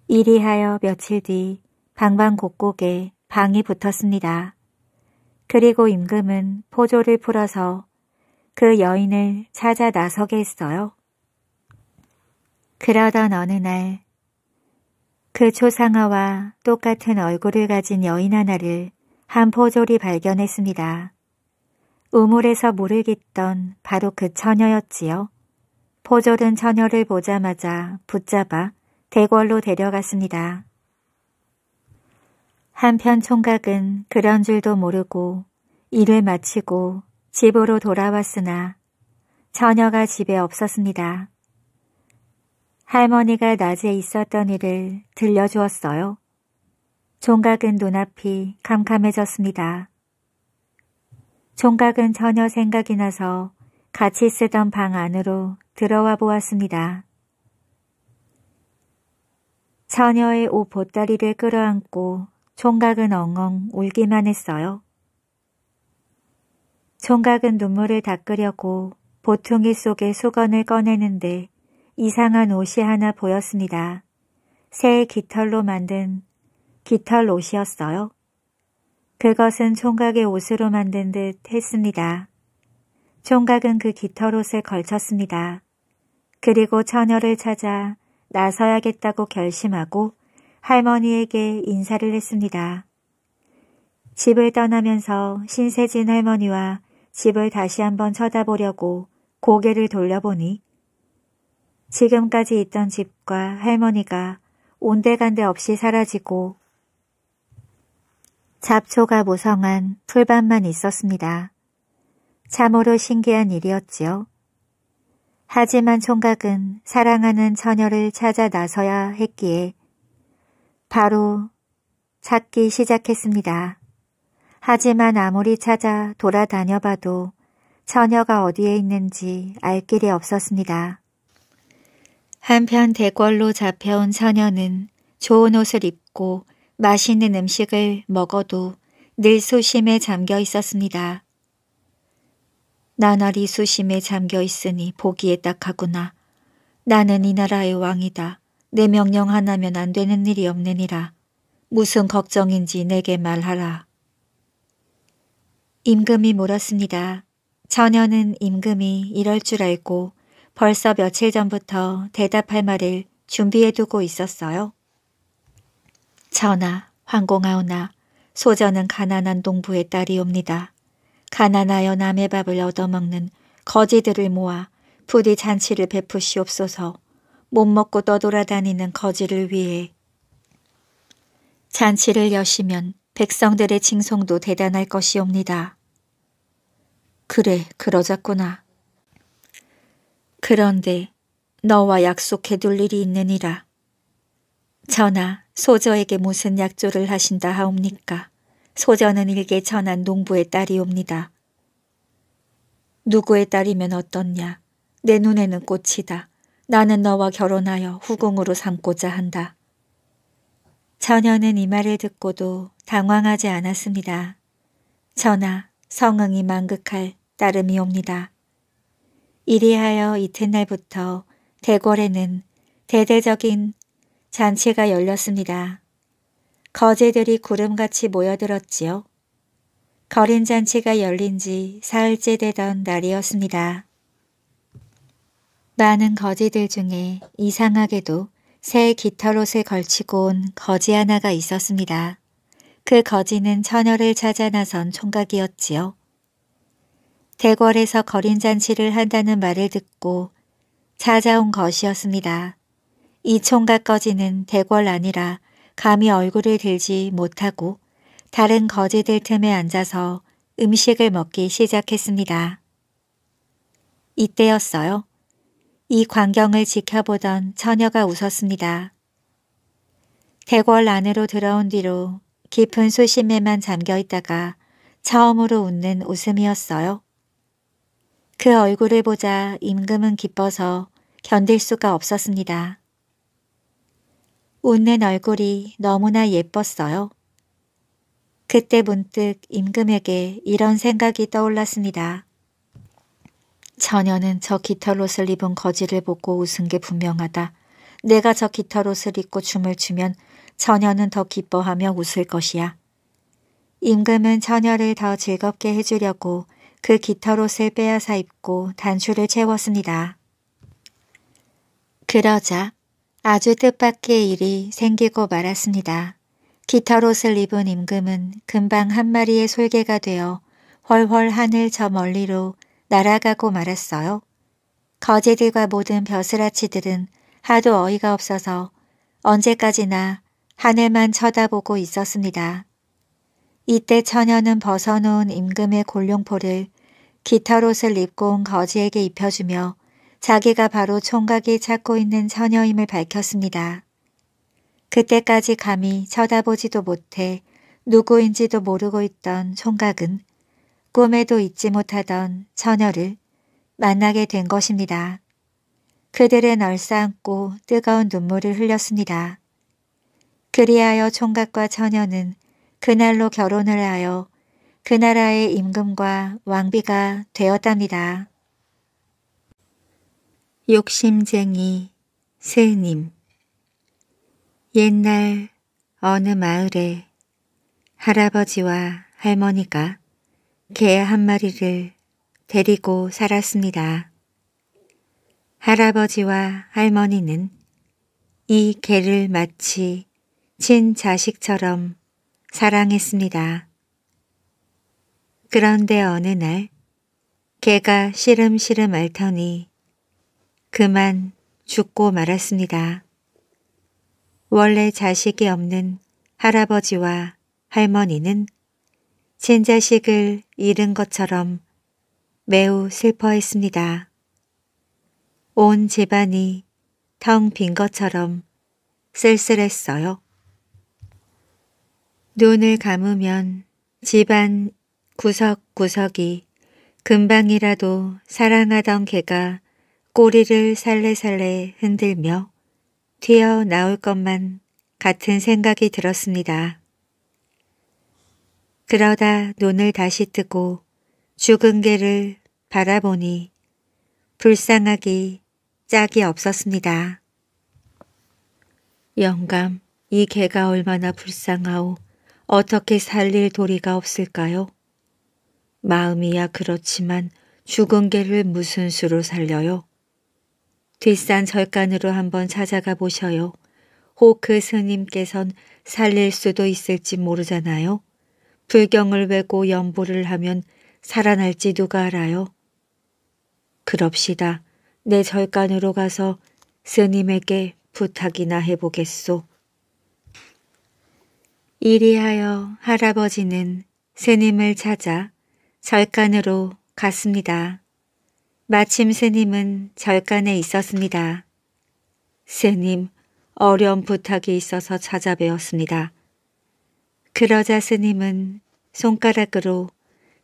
이리하여 며칠 뒤 방방 곡곡에 방이 붙었습니다. 그리고 임금은 포조를 풀어서 그 여인을 찾아 나서게 했어요. 그러던 어느 날그 초상화와 똑같은 얼굴을 가진 여인 하나를 한포졸이 발견했습니다. 우물에서 물을 깃던 바로 그 처녀였지요. 포졸은 처녀를 보자마자 붙잡아 대궐로 데려갔습니다. 한편 총각은 그런 줄도 모르고 일을 마치고 집으로 돌아왔으나 처녀가 집에 없었습니다. 할머니가 낮에 있었던 일을 들려주었어요. 종각은 눈앞이 캄캄해졌습니다. 종각은 전혀 생각이 나서 같이 쓰던 방 안으로 들어와 보았습니다. 처녀의 옷 보따리를 끌어안고 총각은 엉엉 울기만 했어요. 총각은 눈물을 닦으려고 보퉁이 속에 수건을 꺼내는데 이상한 옷이 하나 보였습니다. 새 깃털로 만든 깃털 옷이었어요. 그것은 총각의 옷으로 만든 듯 했습니다. 총각은 그 깃털 옷에 걸쳤습니다. 그리고 처녀를 찾아 나서야겠다고 결심하고 할머니에게 인사를 했습니다. 집을 떠나면서 신세진 할머니와 집을 다시 한번 쳐다보려고 고개를 돌려보니 지금까지 있던 집과 할머니가 온데간데 없이 사라지고 잡초가 무성한 풀밭만 있었습니다. 참으로 신기한 일이었지요. 하지만 총각은 사랑하는 처녀를 찾아 나서야 했기에 바로 찾기 시작했습니다. 하지만 아무리 찾아 돌아다녀봐도 처녀가 어디에 있는지 알 길이 없었습니다. 한편 대궐로 잡혀온 처녀는 좋은 옷을 입고 맛있는 음식을 먹어도 늘 수심에 잠겨 있었습니다. 나날이 수심에 잠겨 있으니 보기에 딱하구나. 나는 이 나라의 왕이다. 내 명령 하나면 안 되는 일이 없느니라. 무슨 걱정인지 내게 말하라. 임금이 물었습니다. 처녀는 임금이 이럴 줄 알고 벌써 며칠 전부터 대답할 말을 준비해두고 있었어요. 전하, 황공하오나 소저는 가난한 농부의 딸이옵니다. 가난하여 남의 밥을 얻어먹는 거지들을 모아 부디 잔치를 베푸시옵소서 못 먹고 떠돌아다니는 거지를 위해 잔치를 여시면 백성들의 징송도 대단할 것이옵니다. 그래, 그러자꾸나. 그런데 너와 약속해둘 일이 있느니라. 전하, 소저에게 무슨 약조를 하신다 하옵니까? 소저는 일개 전한 농부의 딸이옵니다. 누구의 딸이면 어떻냐? 내 눈에는 꽃이다. 나는 너와 결혼하여 후궁으로 삼고자 한다. 전혀는 이 말을 듣고도 당황하지 않았습니다. 전하, 성흥이 만극할 따름이옵니다. 이리하여 이튿날부터 대궐에는 대대적인 잔치가 열렸습니다. 거제들이 구름같이 모여들었지요. 거린 잔치가 열린 지 사흘째 되던 날이었습니다. 많은 거지들 중에 이상하게도 새 깃털옷을 걸치고 온 거지 하나가 있었습니다. 그 거지는 처녀를 찾아 나선 총각이었지요. 대궐에서 거린잔치를 한다는 말을 듣고 찾아온 것이었습니다. 이총각 거지는 대궐 아니라 감히 얼굴을 들지 못하고 다른 거지들 틈에 앉아서 음식을 먹기 시작했습니다. 이때였어요. 이 광경을 지켜보던 처녀가 웃었습니다. 대궐 안으로 들어온 뒤로 깊은 수심에만 잠겨 있다가 처음으로 웃는 웃음이었어요. 그 얼굴을 보자 임금은 기뻐서 견딜 수가 없었습니다. 웃는 얼굴이 너무나 예뻤어요. 그때 문득 임금에게 이런 생각이 떠올랐습니다. 처녀는 저 깃털옷을 입은 거지를 보고 웃은 게 분명하다. 내가 저 깃털옷을 입고 춤을 추면 처녀는 더 기뻐하며 웃을 것이야. 임금은 처녀를 더 즐겁게 해주려고 그 깃털옷을 빼앗아 입고 단추를 채웠습니다. 그러자 아주 뜻밖의 일이 생기고 말았습니다. 깃털옷을 입은 임금은 금방 한 마리의 솔개가 되어 훨훨 하늘 저 멀리로 날아가고 말았어요. 거제들과 모든 벼슬아치들은 하도 어이가 없어서 언제까지나 하늘만 쳐다보고 있었습니다. 이때 처녀는 벗어놓은 임금의 골룡포를 깃털옷을 입고 온 거지에게 입혀주며 자기가 바로 총각이 찾고 있는 처녀임을 밝혔습니다. 그때까지 감히 쳐다보지도 못해 누구인지도 모르고 있던 총각은 꿈에도 잊지 못하던 처녀를 만나게 된 것입니다. 그들은 얼싸안고 뜨거운 눈물을 흘렸습니다. 그리하여 총각과 처녀는 그날로 결혼을 하여 그 나라의 임금과 왕비가 되었답니다. 욕심쟁이 스님 옛날 어느 마을에 할아버지와 할머니가 개 한 마리를 데리고 살았습니다. 할아버지와 할머니는 이 개를 마치 친자식처럼 사랑했습니다. 그런데 어느 날 개가 시름시름 앓더니 그만 죽고 말았습니다. 원래 자식이 없는 할아버지와 할머니는 친자식을 잃은 것처럼 매우 슬퍼했습니다. 온 집안이 텅 빈 것처럼 쓸쓸했어요. 눈을 감으면 집안 구석구석이 금방이라도 사랑하던 개가 꼬리를 살레살레 흔들며 튀어나올 것만 같은 생각이 들었습니다. 그러다 눈을 다시 뜨고 죽은 개를 바라보니 불쌍하기 짝이 없었습니다. 영감, 이 개가 얼마나 불쌍하오. 어떻게 살릴 도리가 없을까요? 마음이야 그렇지만 죽은 개를 무슨 수로 살려요? 뒷산 절간으로 한번 찾아가 보셔요. 호크 그 스님께선 살릴 수도 있을지 모르잖아요. 불경을 외고 연보를 하면 살아날지 누가 알아요? 그럽시다. 내 절간으로 가서 스님에게 부탁이나 해보겠소. 이리하여 할아버지는 스님을 찾아 절간으로 갔습니다. 마침 스님은 절간에 있었습니다. 스님, 어려운 부탁이 있어서 찾아뵈었습니다. 그러자 스님은 손가락으로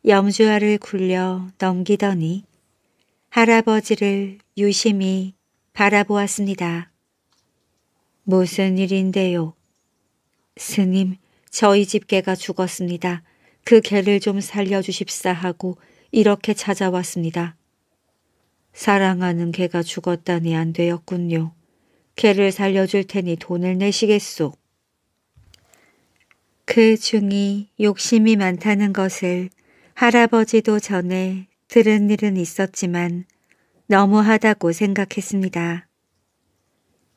염주화를 굴려 넘기더니 할아버지를 유심히 바라보았습니다. 무슨 일인데요? 스님, 저희 집개가 죽었습니다. 그 개를 좀 살려주십사 하고 이렇게 찾아왔습니다. 사랑하는 개가 죽었다니 안 되었군요. 개를 살려줄 테니 돈을 내시겠소. 그 중이 욕심이 많다는 것을 할아버지도 전에 들은 일은 있었지만 너무하다고 생각했습니다.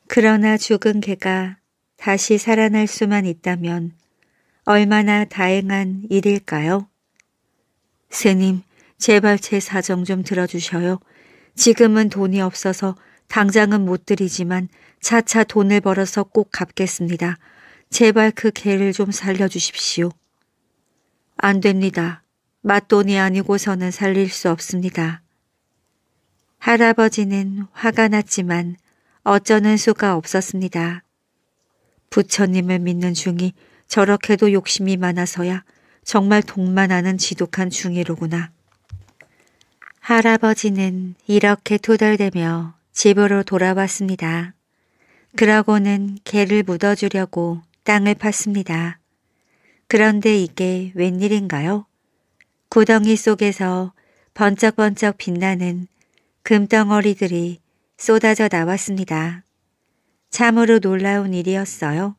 그러나 죽은 개가 다시 살아날 수만 있다면 얼마나 다행한 일일까요? 스님, 제발 제 사정 좀 들어주셔요. 지금은 돈이 없어서 당장은 못 드리지만 차차 돈을 벌어서 꼭 갚겠습니다. 제발 그 개를 좀 살려주십시오. 안 됩니다. 맞돈이 아니고서는 살릴 수 없습니다. 할아버지는 화가 났지만 어쩌는 수가 없었습니다. 부처님을 믿는 중이 저렇게도 욕심이 많아서야 정말 동만하는 지독한 중이로구나. 할아버지는 이렇게 투덜대며 집으로 돌아왔습니다. 그러고는 개를 묻어주려고 땅을 팠습니다. 그런데 이게 웬일인가요? 구덩이 속에서 번쩍번쩍 빛나는 금덩어리들이 쏟아져 나왔습니다. 참으로 놀라운 일이었어요.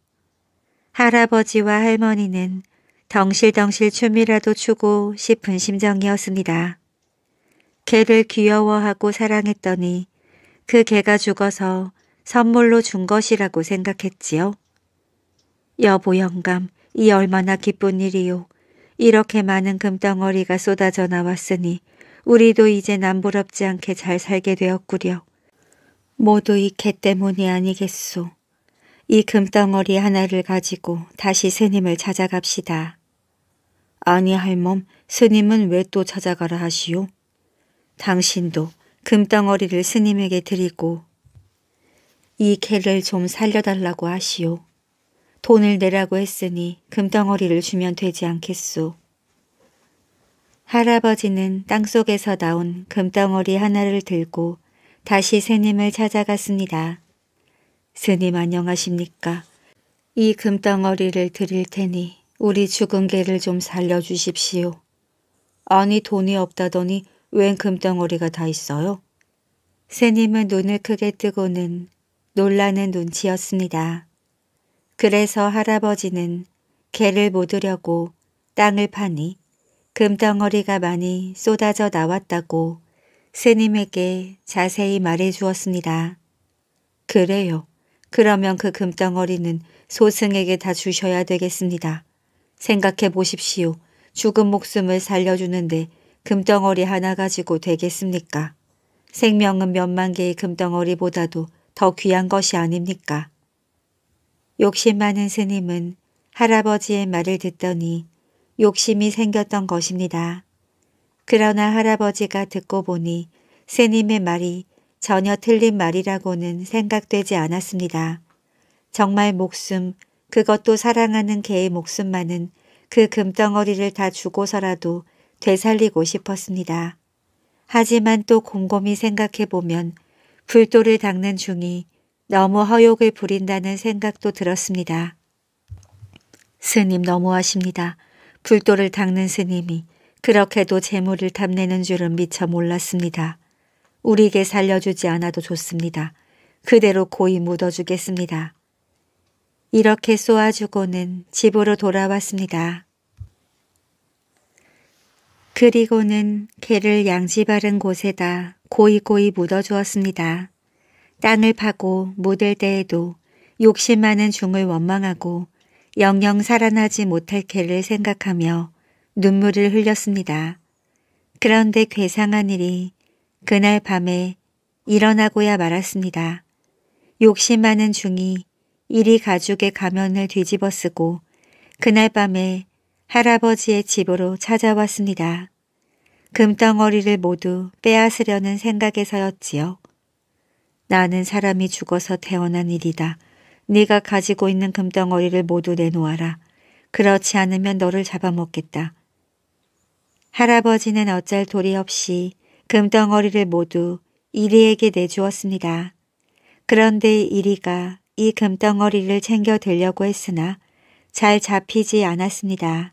할아버지와 할머니는 덩실덩실 춤이라도 추고 싶은 심정이었습니다. 개를 귀여워하고 사랑했더니 그 개가 죽어서 선물로 준 것이라고 생각했지요. 여보 영감, 이 얼마나 기쁜 일이오 이렇게 많은 금덩어리가 쏟아져 나왔으니 우리도 이제 남부럽지 않게 잘 살게 되었구려. 모두 이 개 때문이 아니겠소. 이 금덩어리 하나를 가지고 다시 스님을 찾아갑시다. 아니 할멈, 스님은 왜 또 찾아가라 하시오? 당신도 금덩어리를 스님에게 드리고 이 개를 좀 살려달라고 하시오. 돈을 내라고 했으니 금덩어리를 주면 되지 않겠소. 할아버지는 땅속에서 나온 금덩어리 하나를 들고 다시 스님을 찾아갔습니다. 스님 안녕하십니까? 이 금덩어리를 드릴 테니 우리 죽은 개를 좀 살려주십시오. 아니 돈이 없다더니 웬 금덩어리가 다 있어요? 스님은 눈을 크게 뜨고는 놀라는 눈치였습니다. 그래서 할아버지는 개를 모으려고 땅을 파니 금덩어리가 많이 쏟아져 나왔다고 스님에게 자세히 말해 주었습니다. 그래요. 그러면 그 금덩어리는 소승에게 다 주셔야 되겠습니다. 생각해 보십시오. 죽은 목숨을 살려주는데 금덩어리 하나 가지고 되겠습니까? 생명은 몇만 개의 금덩어리보다도 더 귀한 것이 아닙니까? 욕심 많은 스님은 할아버지의 말을 듣더니 욕심이 생겼던 것입니다. 그러나 할아버지가 듣고 보니 스님의 말이 전혀 틀린 말이라고는 생각되지 않았습니다. 정말 목숨, 그것도 사랑하는 개의 목숨만은 그 금덩어리를 다 주고서라도 되살리고 싶었습니다. 하지만 또 곰곰이 생각해보면 불도를 닦는 중이 너무 허욕을 부린다는 생각도 들었습니다. 스님 너무하십니다. 불도를 닦는 스님이 그렇게도 재물을 탐내는 줄은 미처 몰랐습니다. 우리에게 살려주지 않아도 좋습니다. 그대로 고이 묻어주겠습니다. 이렇게 쏘아주고는 집으로 돌아왔습니다. 그리고는 개를 양지 바른 곳에다 고이고이 묻어주었습니다. 땅을 파고 묻을 때에도 욕심 많은 중을 원망하고 영영 살아나지 못할 개를 생각하며 눈물을 흘렸습니다. 그런데 괴상한 일이 그날 밤에 일어나고야 말았습니다. 욕심 많은 중이 이리 가죽의 가면을 뒤집어 쓰고 그날 밤에 할아버지의 집으로 찾아왔습니다. 금덩어리를 모두 빼앗으려는 생각에서였지요. 나는 사람이 죽어서 태어난 일이다. 네가 가지고 있는 금덩어리를 모두 내놓아라. 그렇지 않으면 너를 잡아먹겠다. 할아버지는 어쩔 도리 없이 금덩어리를 모두 이리에게 내주었습니다. 그런데 이리가 이 금덩어리를 챙겨 들려고 했으나 잘 잡히지 않았습니다.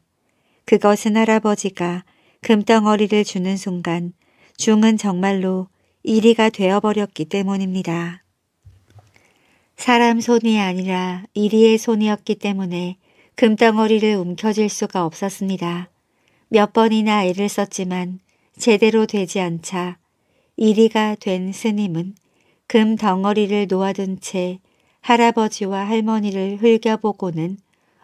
그것은 할아버지가 금덩어리를 주는 순간 중은 정말로 이리가 되어버렸기 때문입니다. 사람 손이 아니라 이리의 손이었기 때문에 금덩어리를 움켜쥘 수가 없었습니다. 몇 번이나 애를 썼지만 제대로 되지 않자 이리가 된 스님은 금 덩어리를 놓아둔 채 할아버지와 할머니를 흘겨보고는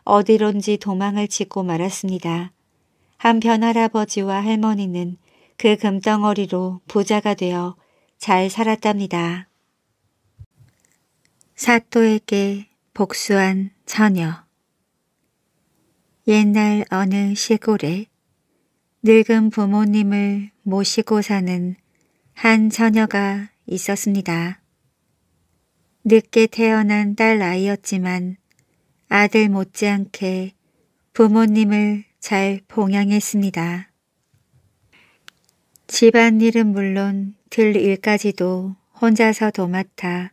어디론지 도망을 치고 말았습니다. 한편 할아버지와 할머니는 그 금덩어리로 부자가 되어 잘 살았답니다. 사또에게 복수한 처녀 옛날 어느 시골에 늙은 부모님을 모시고 사는 한 처녀가 있었습니다. 늦게 태어난 딸 아이였지만 아들 못지않게 부모님을 잘 봉양했습니다. 집안일은 물론 들일까지도 혼자서 도맡아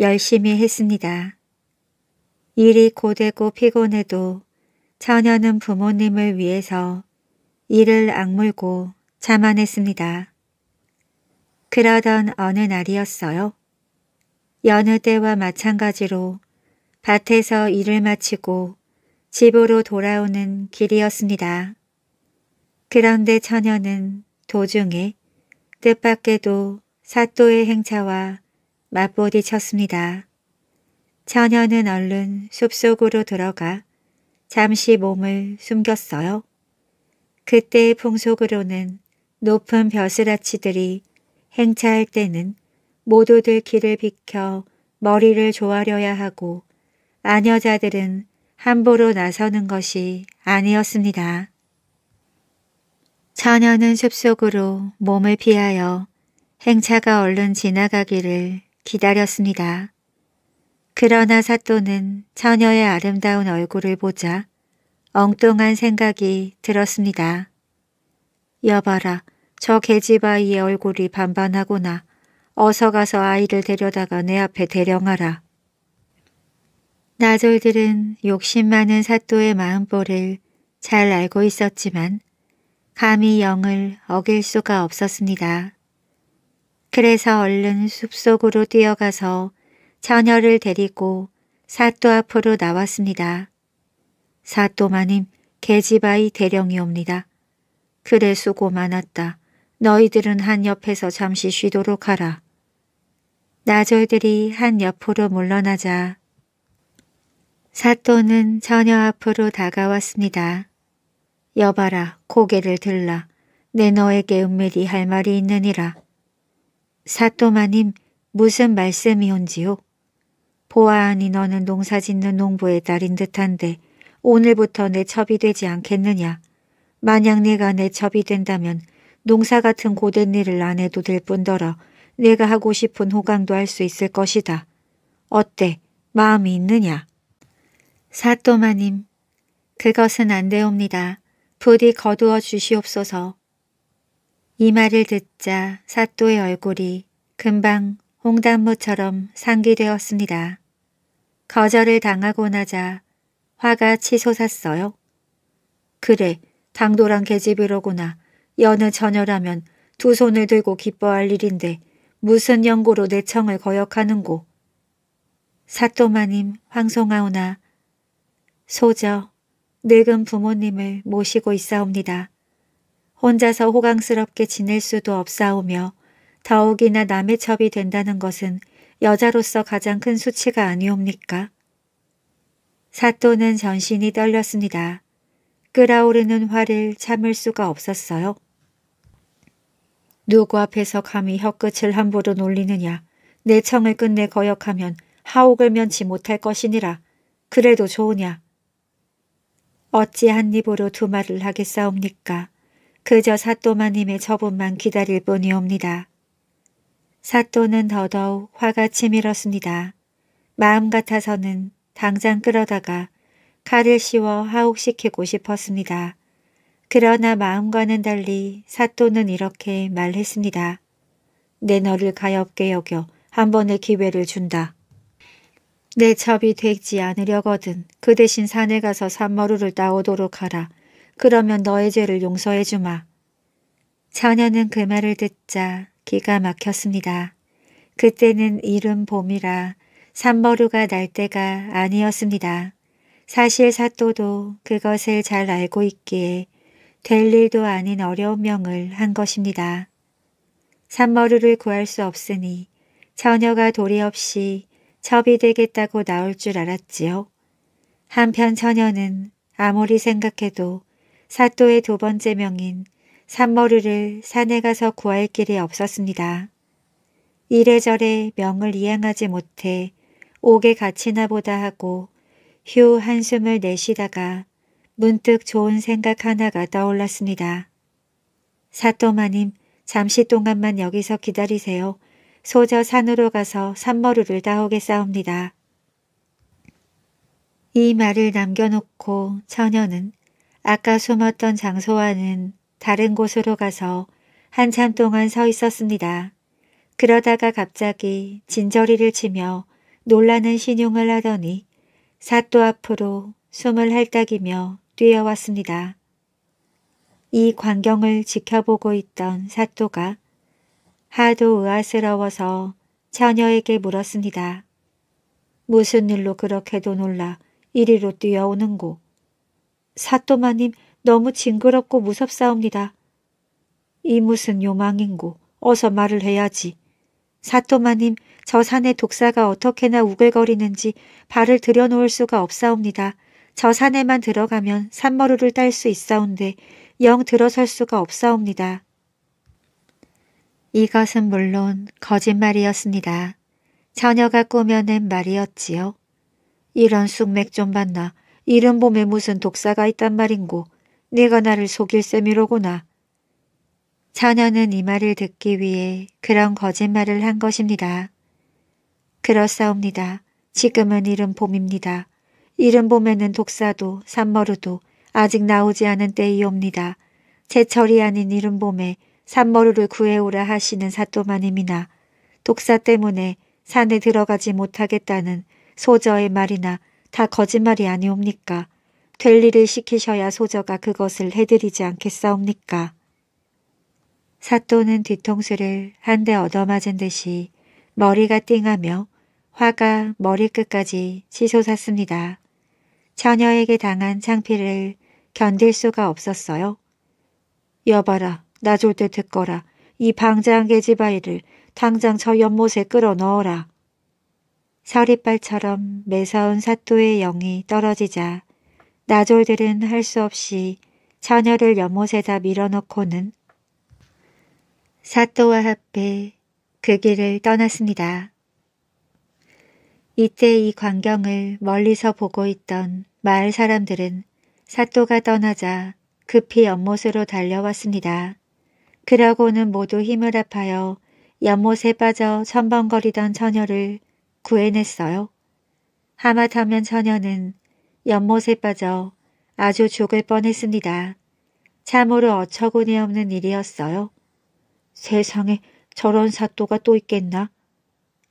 열심히 했습니다. 일이 고되고 피곤해도 처녀는 부모님을 위해서 이를 악물고 자만했습니다. 그러던 어느 날이었어요. 여느 때와 마찬가지로 밭에서 일을 마치고 집으로 돌아오는 길이었습니다. 그런데 처녀는 도중에 뜻밖에도 사또의 행차와 맞부딪혔습니다. 처녀는 얼른 숲속으로 들어가 잠시 몸을 숨겼어요. 그때의 풍속으로는 높은 벼슬아치들이 행차할 때는 모두들 길을 비켜 머리를 조아려야 하고 아녀자들은 함부로 나서는 것이 아니었습니다. 처녀는 숲속으로 몸을 피하여 행차가 얼른 지나가기를 기다렸습니다. 그러나 사또는 처녀의 아름다운 얼굴을 보자 엉뚱한 생각이 들었습니다. 여봐라, 저 계집아이의 얼굴이 반반하구나. 어서 가서 아이를 데려다가 내 앞에 데려가라 나졸들은 욕심 많은 사또의 마음보를잘 알고 있었지만 감히 영을 어길 수가 없었습니다. 그래서 얼른 숲속으로 뛰어가서 처녀를 데리고 사또 앞으로 나왔습니다. 사또마님 계집아이 대령이옵니다. 그래 수고 많았다. 너희들은 한 옆에서 잠시 쉬도록 하라. 나졸들이 한 옆으로 물러나자 사또는 전혀 앞으로 다가왔습니다. 여봐라 고개를 들라. 내 너에게 은밀히 할 말이 있느니라. 사또마님 무슨 말씀이온지요? 보아하니 너는 농사짓는 농부의 딸인 듯한데 오늘부터 내 첩이 되지 않겠느냐. 만약 내가 내 첩이 된다면 농사 같은 고된 일을 안 해도 될 뿐더러 내가 하고 싶은 호강도 할 수 있을 것이다. 어때? 마음이 있느냐? 사또마님, 그것은 안 되옵니다. 부디 거두어 주시옵소서. 이 말을 듣자 사또의 얼굴이 금방 홍단무처럼 상기되었습니다. 거절을 당하고 나자 화가 치솟았어요. 그래, 당돌한 계집이로구나. 여느 저녀하면두 손을 들고 기뻐할 일인데 무슨 연고로 내 청을 거역하는고. 사또마님 황송하오나 소저 늙은 부모님을 모시고 있사옵니다. 혼자서 호강스럽게 지낼 수도 없사오며 더욱이나 남의 첩이 된다는 것은 여자로서 가장 큰 수치가 아니옵니까? 사또는 전신이 떨렸습니다. 끓어오르는 화를 참을 수가 없었어요. 누구 앞에서 감히 혀끝을 함부로 놀리느냐. 내 청을 끝내 거역하면 하옥을 면치 못할 것이니라. 그래도 좋으냐. 어찌 한 입으로 두 말을 하겠사옵니까. 그저 사또마님의 처분만 기다릴 뿐이옵니다. 사또는 더더욱 화가 치밀었습니다. 마음 같아서는 당장 끌어다가 칼을 씌워 하옥시키고 싶었습니다. 그러나 마음과는 달리 사또는 이렇게 말했습니다. 내 너를 가엾게 여겨 한 번의 기회를 준다. 내 첩이 되지 않으려거든 그 대신 산에 가서 산머루를 따오도록 하라. 그러면 너의 죄를 용서해 주마. 처녀는 그 말을 듣자 기가 막혔습니다. 그때는 이른 봄이라 산머루가 날 때가 아니었습니다. 사실 사또도 그것을 잘 알고 있기에 될 일도 아닌 어려운 명을 한 것입니다. 산머루를 구할 수 없으니 처녀가 도리 없이 첩이 되겠다고 나올 줄 알았지요. 한편 처녀는 아무리 생각해도 사또의 두 번째 명인 산머루를 산에 가서 구할 길이 없었습니다. 이래저래 명을 이행하지 못해 옥에 갇히나 보다 하고 휴 한숨을 내쉬다가 문득 좋은 생각 하나가 떠올랐습니다. 사또마님 잠시 동안만 여기서 기다리세요. 소저 산으로 가서 산머루를 따오겠사옵니다. 이 말을 남겨놓고 처녀는 아까 숨었던 장소와는 다른 곳으로 가서 한참 동안 서 있었습니다. 그러다가 갑자기 진저리를 치며 놀라는 신용을 하더니 사또 앞으로 숨을 핥닥이며 뛰어왔습니다. 이 광경을 지켜보고 있던 사또가 하도 의아스러워서 처녀에게 물었습니다. 무슨 일로 그렇게도 놀라 이리로 뛰어오는고. 사또마님 너무 징그럽고 무섭사옵니다. 이 무슨 요망인고 어서 말을 해야지. 사또마님, 저 산의 독사가 어떻게나 우글거리는지 발을 들여놓을 수가 없사옵니다. 저 산에만 들어가면 산머루를 딸 수 있사온데 영 들어설 수가 없사옵니다. 이것은 물론 거짓말이었습니다. 처녀가 꾸며낸 말이었지요. 이런 숙맥 좀 봤나. 이른 봄에 무슨 독사가 있단 말인고. 네가 나를 속일 셈이로구나. 처녀는 이 말을 듣기 위해 그런 거짓말을 한 것입니다. 그렇사옵니다. 지금은 이른 봄입니다. 이른 봄에는 독사도 산머루도 아직 나오지 않은 때이옵니다. 제철이 아닌 이른 봄에 산머루를 구해오라 하시는 사또마님이나 독사 때문에 산에 들어가지 못하겠다는 소저의 말이나 다 거짓말이 아니옵니까? 될 일을 시키셔야 소저가 그것을 해드리지 않겠사옵니까? 사또는 뒤통수를 한 대 얻어맞은 듯이 머리가 띵하며 화가 머리끝까지 치솟았습니다. 처녀에게 당한 창피를 견딜 수가 없었어요. 여봐라, 나줄때 듣거라. 이 방자한 계집아이를 당장 저 연못에 끌어넣어라. 서리발처럼 매서운 사또의 영이 떨어지자 나졸들은 할 수 없이 처녀를 연못에다 밀어넣고는 사또와 합해 그 길을 떠났습니다. 이때 이 광경을 멀리서 보고 있던 마을 사람들은 사또가 떠나자 급히 연못으로 달려왔습니다. 그러고는 모두 힘을 합하여 연못에 빠져 천번거리던 처녀를 구해냈어요. 하마터면 처녀는 연못에 빠져 아주 죽을 뻔했습니다. 참으로 어처구니없는 일이었어요. 세상에 저런 사또가 또 있겠나?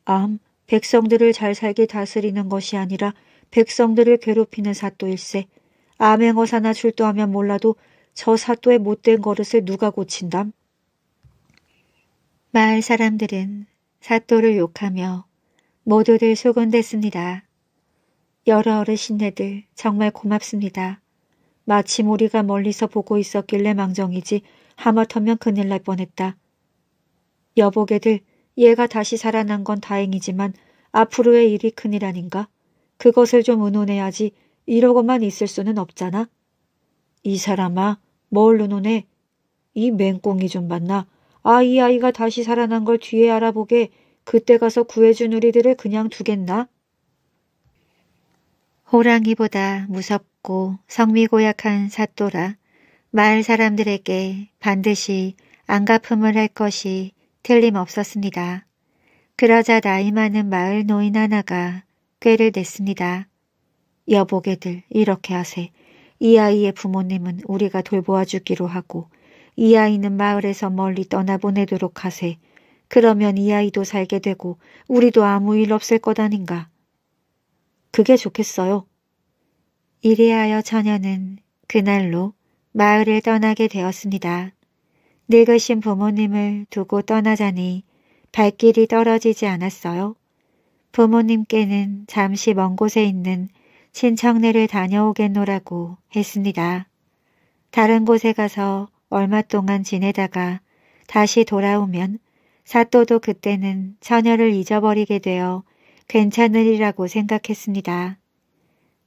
암, 백성들을 잘 살게 다스리는 것이 아니라 백성들을 괴롭히는 사또일세. 암행어사나 출두하면 몰라도 저 사또의 못된 거릇을 누가 고친담? 마을 사람들은 사또를 욕하며 모두들 소근댔습니다 여러 어르신네들 정말 고맙습니다. 마침 우리가 멀리서 보고 있었길래 망정이지 하마터면 큰일 날 뻔했다. 여보게들 얘가 다시 살아난 건 다행이지만 앞으로의 일이 큰일 아닌가? 그것을 좀 의논해야지 이러고만 있을 수는 없잖아. 이 사람아 뭘 의논해? 이 맹꽁이 좀 만나. 아이 아이가 다시 살아난 걸 뒤에 알아보게 그때 가서 구해준 우리들을 그냥 두겠나? 호랑이보다 무섭고 성미고약한 사또라 마을 사람들에게 반드시 안갚음을 할 것이 틀림없었습니다. 그러자 나이 많은 마을 노인 하나가 꾀를 냈습니다. 여보게들 이렇게 하세. 이 아이의 부모님은 우리가 돌보아 주기로 하고 이 아이는 마을에서 멀리 떠나보내도록 하세. 그러면 이 아이도 살게 되고 우리도 아무 일 없을 것 아닌가. 그게 좋겠어요. 이래하여 처녀는 그날로 마을을 떠나게 되었습니다. 늙으신 부모님을 두고 떠나자니 발길이 떨어지지 않았어요. 부모님께는 잠시 먼 곳에 있는 친척네를 다녀오겠노라고 했습니다. 다른 곳에 가서 얼마 동안 지내다가 다시 돌아오면 사또도 그때는 처녀를 잊어버리게 되어 괜찮으리라고 생각했습니다.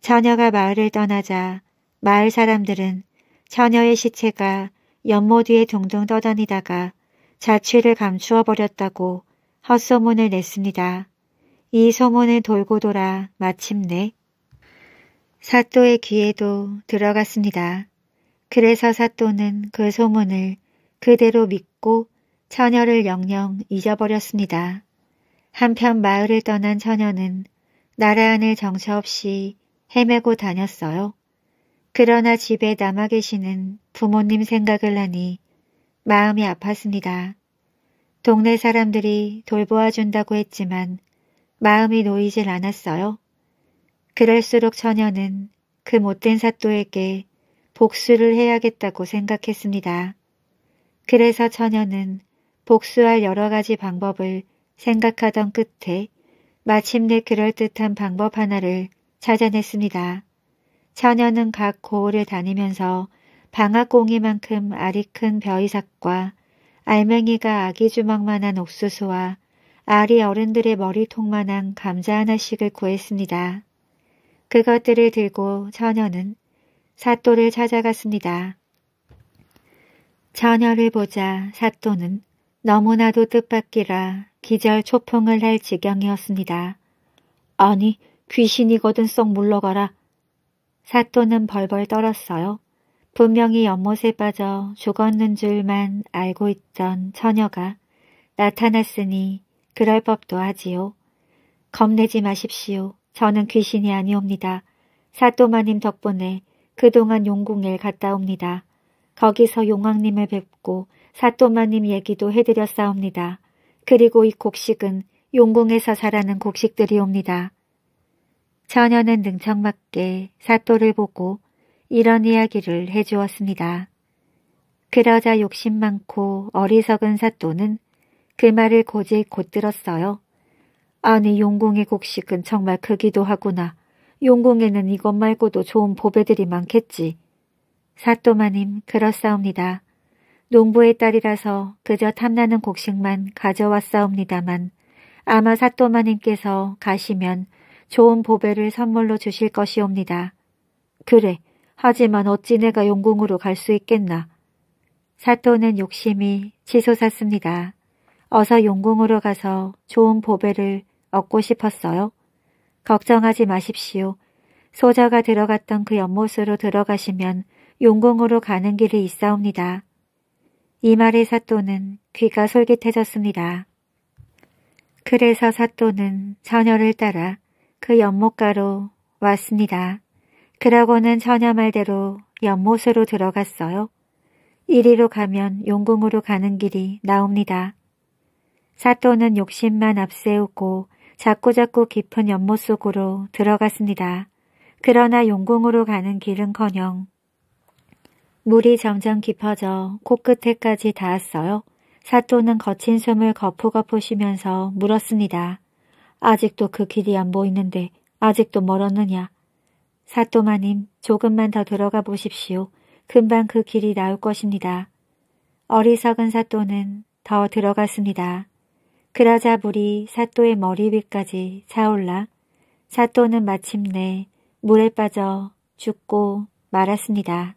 처녀가 마을을 떠나자 마을 사람들은 처녀의 시체가 연못 위에 둥둥 떠다니다가 자취를 감추어 버렸다고 헛소문을 냈습니다. 이 소문을 돌고 돌아 마침내 사또의 귀에도 들어갔습니다. 그래서 사또는 그 소문을 그대로 믿고 처녀를 영영 잊어버렸습니다. 한편 마을을 떠난 처녀는 나라 안을 정처 없이 헤매고 다녔어요. 그러나 집에 남아 계시는 부모님 생각을 하니 마음이 아팠습니다. 동네 사람들이 돌보아 준다고 했지만 마음이 놓이질 않았어요. 그럴수록 처녀는 그 못된 사또에게 복수를 해야겠다고 생각했습니다. 그래서 처녀는 복수할 여러 가지 방법을 생각하던 끝에 마침내 그럴듯한 방법 하나를 찾아냈습니다. 처녀는 각 고을을 다니면서 방아공이만큼 알이 큰 벼이삭과 알맹이가 아기 주먹만한 옥수수와 알이 어른들의 머리통만한 감자 하나씩을 구했습니다. 그것들을 들고 처녀는 사또를 찾아갔습니다. 처녀를 보자 사또는 너무나도 뜻밖이라 기절 초풍을 할 지경이었습니다. 아니 귀신이거든 썩 물러가라. 사또는 벌벌 떨었어요. 분명히 연못에 빠져 죽었는 줄만 알고 있던 처녀가 나타났으니 그럴 법도 하지요. 겁내지 마십시오. 저는 귀신이 아니옵니다. 사또마님 덕분에 그동안 용궁에 갔다 옵니다. 거기서 용왕님을 뵙고 사또마님 얘기도 해드렸사옵니다. 그리고 이 곡식은 용궁에서 자라는 곡식들이옵니다. 처녀는 능청맞게 사또를 보고 이런 이야기를 해주었습니다. 그러자 욕심 많고 어리석은 사또는 그 말을 고질 곧 들었어요. 아니 용궁의 곡식은 정말 크기도 하구나. 용궁에는 이것 말고도 좋은 보배들이 많겠지. 사또마님 그렇사옵니다. 농부의 딸이라서 그저 탐나는 곡식만 가져왔사옵니다만 아마 사또마님께서 가시면 좋은 보배를 선물로 주실 것이옵니다. 그래, 하지만 어찌 내가 용궁으로 갈 수 있겠나. 사또는 욕심이 치솟았습니다. 어서 용궁으로 가서 좋은 보배를 얻고 싶었어요. 걱정하지 마십시오. 소자가 들어갔던 그 연못으로 들어가시면 용궁으로 가는 길이 있사옵니다. 이 말에 사또는 귀가 솔깃해졌습니다. 그래서 사또는 처녀를 따라 그 연못가로 왔습니다. 그러고는 처녀 말대로 연못으로 들어갔어요. 이리로 가면 용궁으로 가는 길이 나옵니다. 사또는 욕심만 앞세우고 자꾸자꾸 깊은 연못 속으로 들어갔습니다. 그러나 용궁으로 가는 길은커녕 물이 점점 깊어져 코끝에까지 닿았어요. 사또는 거친 숨을 거푸거푸 쉬면서 물었습니다. 아직도 그 길이 안 보이는데 아직도 멀었느냐. 사또마님 조금만 더 들어가 보십시오. 금방 그 길이 나올 것입니다. 어리석은 사또는 더 들어갔습니다. 그러자 물이 사또의 머리 위까지 차올라 사또는 마침내 물에 빠져 죽고 말았습니다.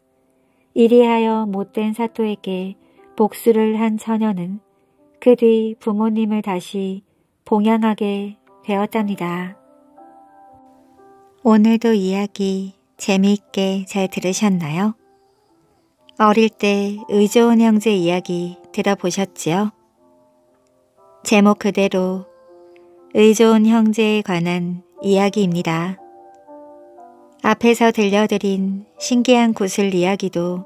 이리하여 못된 사또에게 복수를 한 처녀는 그 뒤 부모님을 다시 봉양하게 되었답니다. 오늘도 이야기 재미있게 잘 들으셨나요? 어릴 때 의조은 형제 이야기 들어보셨지요? 제목 그대로 의조은 형제에 관한 이야기입니다. 앞에서 들려드린 신기한 구슬 이야기도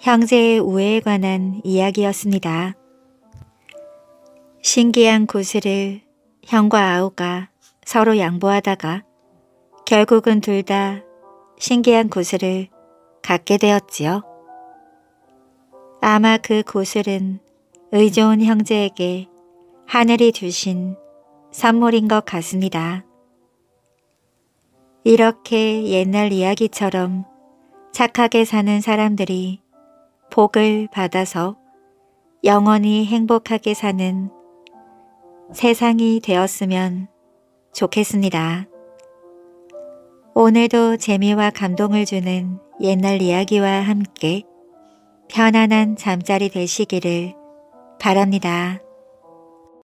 형제의 우애에 관한 이야기였습니다. 신기한 구슬을 형과 아우가 서로 양보하다가 결국은 둘 다 신기한 구슬을 갖게 되었지요. 아마 그 구슬은 의좋은 형제에게 하늘이 주신 선물인 것 같습니다. 이렇게 옛날 이야기처럼 착하게 사는 사람들이 복을 받아서 영원히 행복하게 사는 세상이 되었으면 좋겠습니다. 오늘도 재미와 감동을 주는 옛날 이야기와 함께 편안한 잠자리 되시기를 바랍니다.